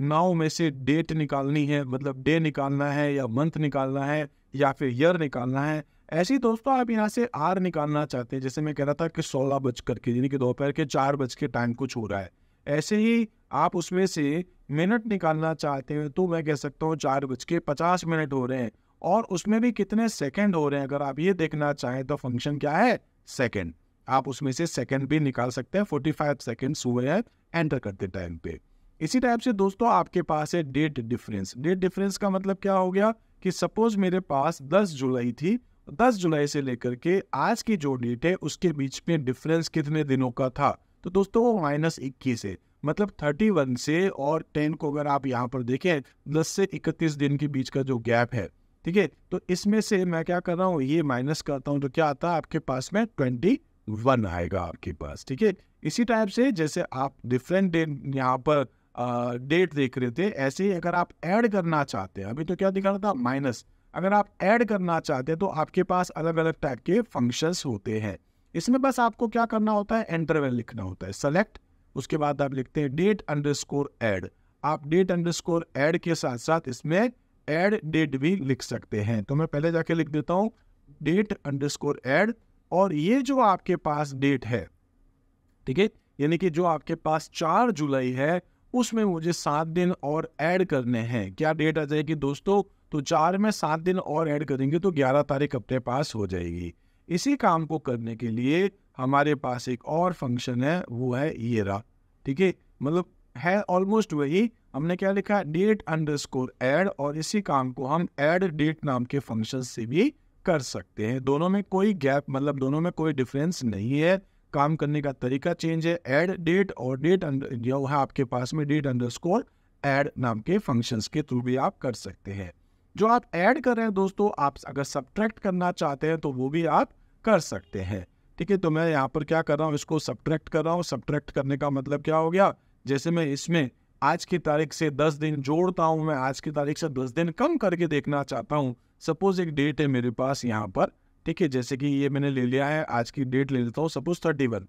नाव में से डेट निकालनी है मतलब डे निकालना है या मंथ निकालना है या फिर ईयर निकालना है ऐसे ही दोस्तों आप यहाँ से आर निकालना चाहते हैं जैसे मैं कह रहा था कि सोलह बज करके यानी कि दोपहर के चार बज के टाइम कुछ हो रहा है ऐसे ही आप उसमें से मिनट निकालना चाहते हैं तो मैं कह सकता हूँ चार बज के पचास मिनट हो रहे हैं और उसमें भी कितने सेकंड हो रहे हैं अगर आप ये देखना चाहें तो फंक्शन क्या है सेकंड आप उसमें से सेकंड भी निकाल सकते हैं फोर्टी फाइव सेकेंड्स हुए हैं एंटर करते टाइम पे इसी टाइप से दोस्तों आपके पास है डेट डिफरेंस डेट डिफरेंस का मतलब क्या हो गया कि सपोज मेरे पास 10 जुलाई थी 10 जुलाई से लेकर के आज की जो डेट है उसके बीच में डिफरेंस कितने दिनों का था तो दोस्तों वो माइनस इक्कीस है मतलब 31 से और 10 को अगर आप यहाँ पर देखें 10 से 31 दिन के बीच का जो गैप है ठीक है तो इसमें से मैं क्या कर रहा हूँ ये माइनस करता हूँ तो क्या आता है आपके पास में वन आएगा आपके पास ठीक है इसी टाइप से जैसे आप डिफरेंट डेट यहाँ पर डेट देख रहे थे ऐसे ही अगर आप ऐड करना चाहते हैं अभी तो क्या दिखा रहा था माइनस अगर आप ऐड करना चाहते हैं तो आपके पास अलग अलग टाइप के फंक्शंस होते हैं इसमें बस आपको क्या करना होता है एंटरवेल लिखना होता है सेलेक्ट उसके बाद आप लिखते हैं डेट अंडर स्कोर एड आप डेट अंडर स्कोर एड के साथ साथ इसमें एड डेट भी लिख सकते हैं तो मैं पहले जाके लिख देता हूँ डेट अंडर स्कोर एड और ये जो आपके पास डेट है ठीक है यानी कि जो आपके पास चार जुलाई है उसमें मुझे सात दिन और ऐड करने हैं क्या डेट आ जाएगी दोस्तों तो चार में सात दिन और ऐड करेंगे तो ग्यारह तारीख अपने पास हो जाएगी इसी काम को करने के लिए हमारे पास एक और फंक्शन है वो है ये रहा ठीक है मतलब है ऑलमोस्ट वही हमने क्या लिखा है डेट अंडर स्कोर एड और इसी काम को हम एड डेट नाम के फंक्शन से भी कर सकते हैं दोनों में कोई गैप मतलब दोनों में कोई डिफरेंस नहीं है काम करने का तरीका चेंज है एड डेट और डेट जो है आपके पास में डेट अंडर स्कोर एड नाम के फंक्शंस के थ्रू भी आप कर सकते हैं जो आप ऐड कर रहे हैं दोस्तों आप अगर सब्ट्रैक्ट करना चाहते हैं तो वो भी आप कर सकते हैं ठीक है तो मैं यहाँ पर क्या कर रहा हूँ इसको सब्ट्रैक्ट कर रहा हूँ सब्ट्रैक्ट करने का मतलब क्या हो गया जैसे मैं इसमें आज की तारीख से दस दिन जोड़ता हूँ मैं आज की तारीख से दस दिन कम करके देखना चाहता हूँ सपोज एक डेट है मेरे पास यहाँ पर ठीक है जैसे कि ये मैंने ले लिया है आज की डेट ले लेता हूँ सपोज थर्टी वन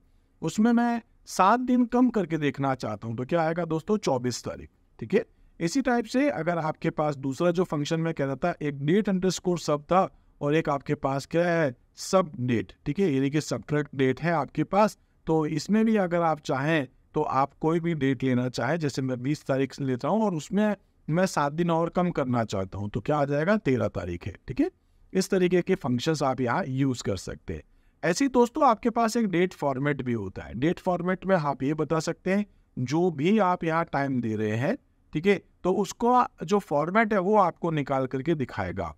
उसमें मैं सात दिन कम करके देखना चाहता हूँ तो क्या आएगा दोस्तों चौबीस तारीख ठीक है इसी टाइप से अगर आपके पास दूसरा जो फंक्शन में कहता था एक डेट अंडर स्कोर सब था और एक आपके पास क्या है सब डेट ठीक है यानी कि सब डेट है आपके पास तो इसमें भी अगर आप चाहें तो आप कोई भी डेट लेना चाहें जैसे मैं बीस तारीख से लेता हूँ और उसमें मैं सात दिन और कम करना चाहता हूँ तो क्या आ जाएगा तेरह तारीख है ठीक है इस तरीके के फंक्शंस आप यहाँ यूज़ कर सकते हैं ऐसे ही दोस्तों आपके पास एक डेट फॉर्मेट भी होता है डेट फॉर्मेट में आप ये बता सकते हैं जो भी आप यहाँ टाइम दे रहे हैं ठीक है तो उसको जो फॉर्मेट है वो आपको निकाल करके दिखाएगा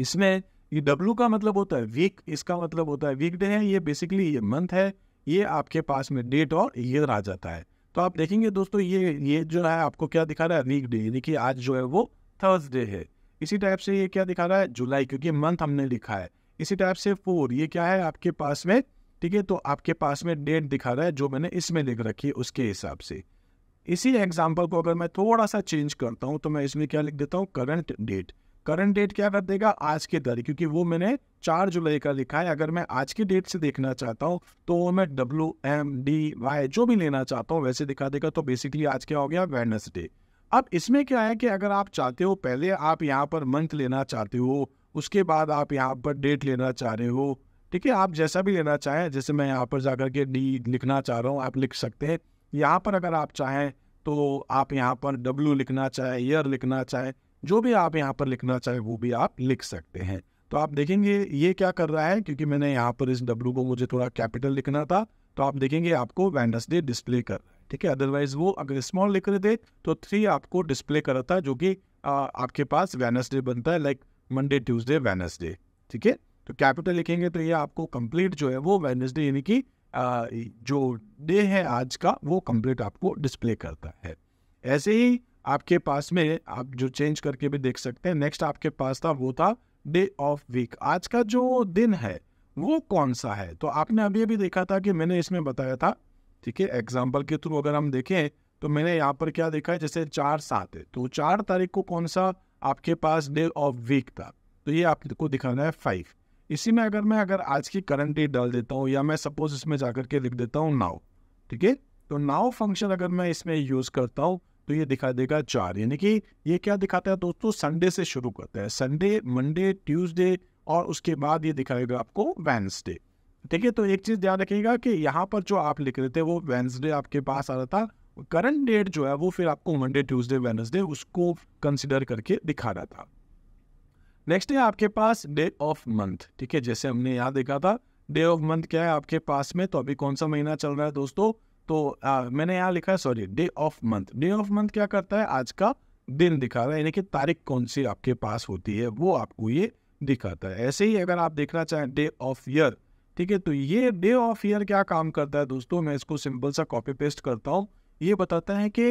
इसमें ये डब्ल्यू का मतलब होता है वीक इसका मतलब होता है वीक डे है ये बेसिकली ये मंथ है ये आपके पास में डेट और ईयर आ जाता है तो आप देखेंगे दोस्तों ये ये जो है आपको क्या दिखा रहा है वीक डे यानी कि आज जो है वो थर्सडे है इसी टाइप से ये क्या दिखा रहा है जुलाई क्योंकि मंथ हमने लिखा है इसी टाइप से फोर ये क्या है आपके पास में ठीक है तो आपके पास में डेट दिखा रहा है जो मैंने इसमें लिख रखी है उसके हिसाब से इसी एग्जाम्पल को अगर मैं थोड़ा सा चेंज करता हूँ तो मैं इसमें क्या लिख देता हूँ करंट डेट करंट डेट क्या कर देगा आज की तारीख क्योंकि वो मैंने चार जुलाई का लिखा है अगर मैं आज की डेट से देखना चाहता हूँ तो मैं डब्ल्यू एम डी वाई जो भी लेना चाहता हूँ वैसे दिखा देगा तो बेसिकली आज क्या हो गया वेडनेसडे अब इसमें क्या है कि अगर आप चाहते हो पहले आप यहाँ पर मंथ लेना चाहते हो उसके बाद आप यहाँ पर डेट लेना चाह रहे हो ठीक है आप जैसा भी लेना चाहें जैसे मैं यहाँ पर जाकर के डी लिखना चाह रहा हूँ आप लिख सकते हैं यहाँ पर अगर आप चाहें तो आप यहाँ पर डब्ल्यू लिखना चाहें ईयर लिखना चाहें जो भी आप यहाँ पर लिखना चाहें वो भी आप लिख सकते हैं तो आप देखेंगे ये क्या कर रहा है क्योंकि मैंने यहाँ पर इस डब्ल्यू को मुझे थोड़ा कैपिटल लिखना था तो आप देखेंगे आपको वैंडसडे डिस्प्ले कर रहा है ठीक है अदरवाइज वो अगर स्मॉल लेकर दे तो थ्री आपको डिस्प्ले कराता है जो कि आपके पास वेनसडे बनता है लाइक मंडे ट्यूसडे वेनसडे ठीक है तो कैपिटल लिखेंगे तो ये आपको कंप्लीट जो है वो वेनसडे यानी कि जो डे है आज का वो कंप्लीट आपको डिस्प्ले करता है ऐसे ही आपके पास में आप जो चेंज करके भी देख सकते हैं नेक्स्ट आपके पास था वो था डे ऑफ वीक आज का जो दिन है वो कौन सा है तो आपने अभी अभी देखा था कि मैंने इसमें बताया था ठीक है एग्जाम्पल के थ्रू अगर हम देखें तो मैंने यहाँ पर क्या देखा है जैसे चार सात है तो चार तारीख को कौन सा आपके पास डे ऑफ वीक था तो ये आपको दिखाना है फाइव इसी में अगर मैं अगर आज की करंट डेट डाल देता हूँ या मैं सपोज इसमें जाकर के लिख देता हूँ नाव ठीक है तो नाव फंक्शन अगर मैं इसमें यूज़ करता हूँ तो ये दिखा देगा चार यानी कि ये क्या दिखाता है दोस्तों संडे से शुरू करता है संडे मंडे ट्यूसडे और उसके बाद ये दिखाएगा आपको वेंसडे ठीक है तो एक चीज़ ध्यान रखिएगा कि यहाँ पर जो आप लिख रहे थे वो वेंसडे आपके पास आ रहा था करंट डेट जो है वो फिर आपको मंडे ट्यूसडे वेनसडे उसको कंसिडर करके दिखा रहा था नेक्स्ट है आपके पास डे ऑफ मंथ ठीक है जैसे हमने यहाँ देखा था डे ऑफ मंथ क्या है आपके पास में तो अभी कौन सा महीना चल रहा है दोस्तों तो आ, मैंने यहाँ लिखा है sorry day of month day of month क्या करता है आज का दिन दिखा रहा है यानी कि तारीख कौन सी आपके पास होती है वो आपको ये दिखाता है ऐसे ही अगर आप देखना चाहें डे ऑफ ईयर ठीक है तो ये डे ऑफ ईयर क्या काम करता है दोस्तों मैं इसको सिंपल सा कॉपी पेस्ट करता हूँ ये बताता है कि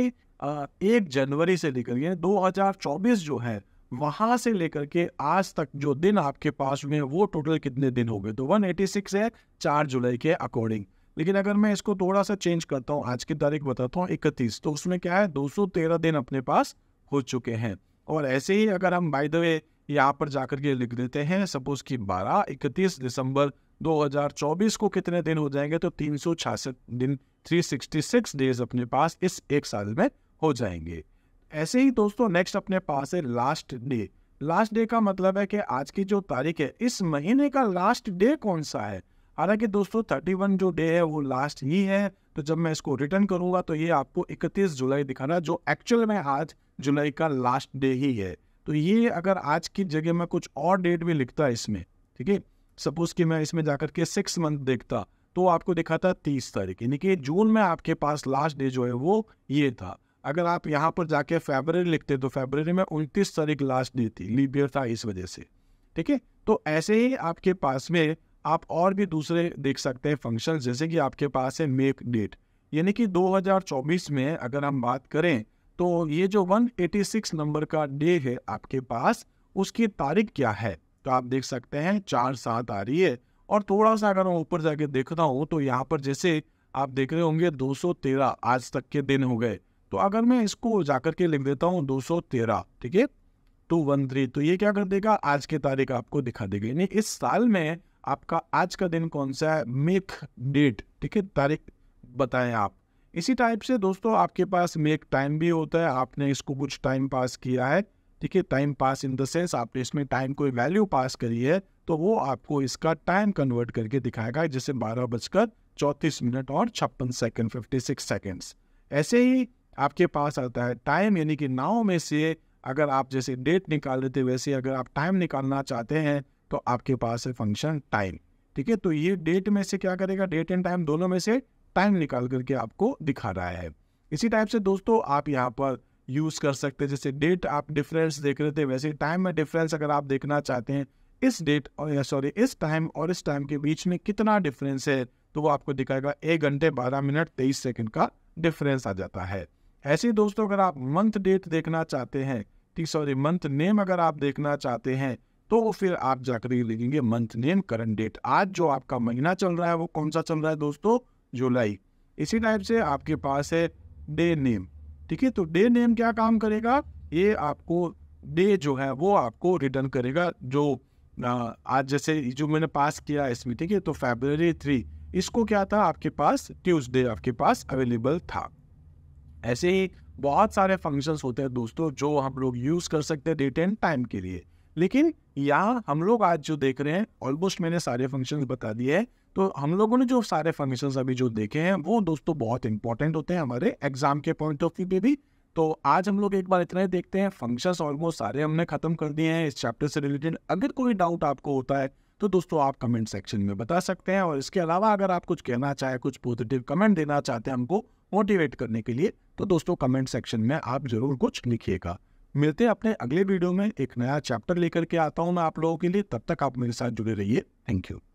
एक जनवरी से लेकर के 2024 जो है वहां से लेकर के आज तक जो दिन आपके पास हुए हैं वो टोटल कितने दिन हो गए तो 186 है चार जुलाई के अकॉर्डिंग लेकिन अगर मैं इसको थोड़ा सा चेंज करता हूँ आज की तारीख बताता हूँ इकतीस तो उसमें क्या है तेरह दिन अपने पास हो चुके हैं और ऐसे ही अगर हम बाय द वे यहाँ पर जाकर के लिख देते हैं सपोज कि 12 इकतीस दिसंबर 2024 को कितने दिन हो जाएंगे तो तीन दिन 366 डेज अपने पास इस एक साल में हो जाएंगे ऐसे ही दोस्तों नेक्स्ट अपने पास है लास्ट डे लास्ट डे का मतलब है कि आज की जो तारीख है इस महीने का लास्ट डे कौन सा है हालांकि दोस्तों 31 जो डे है वो लास्ट ही है तो जब मैं इसको रिटर्न करूंगा तो ये आपको 31 जुलाई दिखाना जो एक्चुअल में आज जुलाई का लास्ट डे ही है तो ये अगर आज की जगह में कुछ और डेट भी लिखता है इसमें ठीक है सपोज कि मैं इसमें जाकर के सिक्स मंथ देखता तो आपको दिखाता तीस तारीख यानी कि जून में आपके पास लास्ट डे जो है वो ये था अगर आप यहाँ पर जाके फेबररी लिखते तो फेबररी में उनतीस तारीख लास्ट डे थी लीबियर था इस वजह से ठीक है तो ऐसे ही आपके पास में आप और भी दूसरे देख सकते हैं फंक्शन जैसे कि आपके पास है मेक डेट यानी कि 2024 में अगर हम बात करें तो ये जो 186 नंबर का डे है आपके पास उसकी तारीख क्या है तो आप देख सकते हैं चार सात आ रही है और थोड़ा सा अगर मैं ऊपर जाके देखता हूँ तो यहाँ पर जैसे आप देख रहे होंगे 213 आज तक के दिन हो गए तो अगर मैं इसको जाकर के लिख देता हूँ 213 ठीक है टू वन थ्री तो ये क्या कर देगा आज की तारीख आपको दिखा देगा यानी इस साल में आपका आज का दिन कौन सा है मेक डेट ठीक है तारीख बताएं आप इसी टाइप से दोस्तों आपके पास मेक टाइम भी होता है आपने इसको कुछ टाइम पास किया है ठीक है time pass in the sense आपने इसमें टाइम कोई वैल्यू पास करी है तो वो आपको इसका टाइम कन्वर्ट करके दिखाएगा जैसे बारह बजकर चौंतीस मिनट और छप्पन सेकेंड फिफ्टी सिक्स सेकेंड्स ऐसे ही आपके पास आता है टाइम यानी कि नाव में से अगर आप जैसे डेट निकाल रहे थे वैसे अगर आप टाइम निकालना चाहते हैं तो आपके पास है फंक्शन टाइम ठीक है तो ये डेट में से क्या करेगा डेट एंड टाइम दोनों में से टाइम निकाल करके आपको दिखा रहा है इसी टाइप से दोस्तों आप यहाँ पर यूज़ कर सकते हैं जैसे डेट आप डिफरेंस देख रहे थे वैसे टाइम में डिफरेंस अगर आप देखना चाहते हैं इस डेट और या सॉरी इस टाइम और इस टाइम के बीच में कितना डिफरेंस है तो वो आपको दिखाएगा एक घंटे बारह मिनट तेईस सेकंड का डिफरेंस आ जाता है ऐसे दोस्तों अगर आप मंथ डेट देखना चाहते हैं ठीक सॉरी मंथ नेम अगर आप देखना चाहते हैं तो फिर आप जाकर ही लिखेंगे मंथ नेम करंट डेट आज जो आपका महीना चल रहा है वो कौन सा चल रहा है दोस्तों जुलाई इसी टाइप से आपके पास है डे नेम ठीक है तो डे नेम क्या काम करेगा ये आपको डे जो है वो आपको रिटर्न करेगा जो आज जैसे जो मैंने पास किया इसमें ठीक है तो फेब्रवरी थ्री इसको क्या था आपके पास ट्यूसडे आपके पास अवेलेबल था ऐसे ही बहुत सारे फंक्शंस होते हैं दोस्तों जो हम लोग यूज़ कर सकते हैं डेट एंड टाइम के लिए लेकिन यहाँ हम लोग आज जो देख रहे हैं ऑलमोस्ट मैंने सारे फंक्शंस बता दिए हैं तो हम लोगों ने जो सारे फंक्शन अभी जो देखे हैं वो दोस्तों बहुत इंपॉर्टेंट होते हैं हमारे एग्जाम के पॉइंट ऑफ व्यू पे भी तो आज हम लोग एक बार इतना ही देखते हैं फंक्शंस ऑलमोस्ट सारे हमने ख़त्म कर दिए हैं इस चैप्टर से रिलेटेड अगर कोई डाउट आपको होता है तो दोस्तों आप कमेंट सेक्शन में बता सकते हैं और इसके अलावा अगर आप कुछ कहना चाहें कुछ पॉजिटिव कमेंट देना चाहते हैं हमको मोटिवेट करने के लिए तो दोस्तों कमेंट सेक्शन में आप ज़रूर कुछ लिखिएगा मिलते हैं अपने अगले वीडियो में एक नया चैप्टर लेकर के आता हूँ मैं आप लोगों के लिए तब तक आप मेरे साथ जुड़े रहिए थैंक यू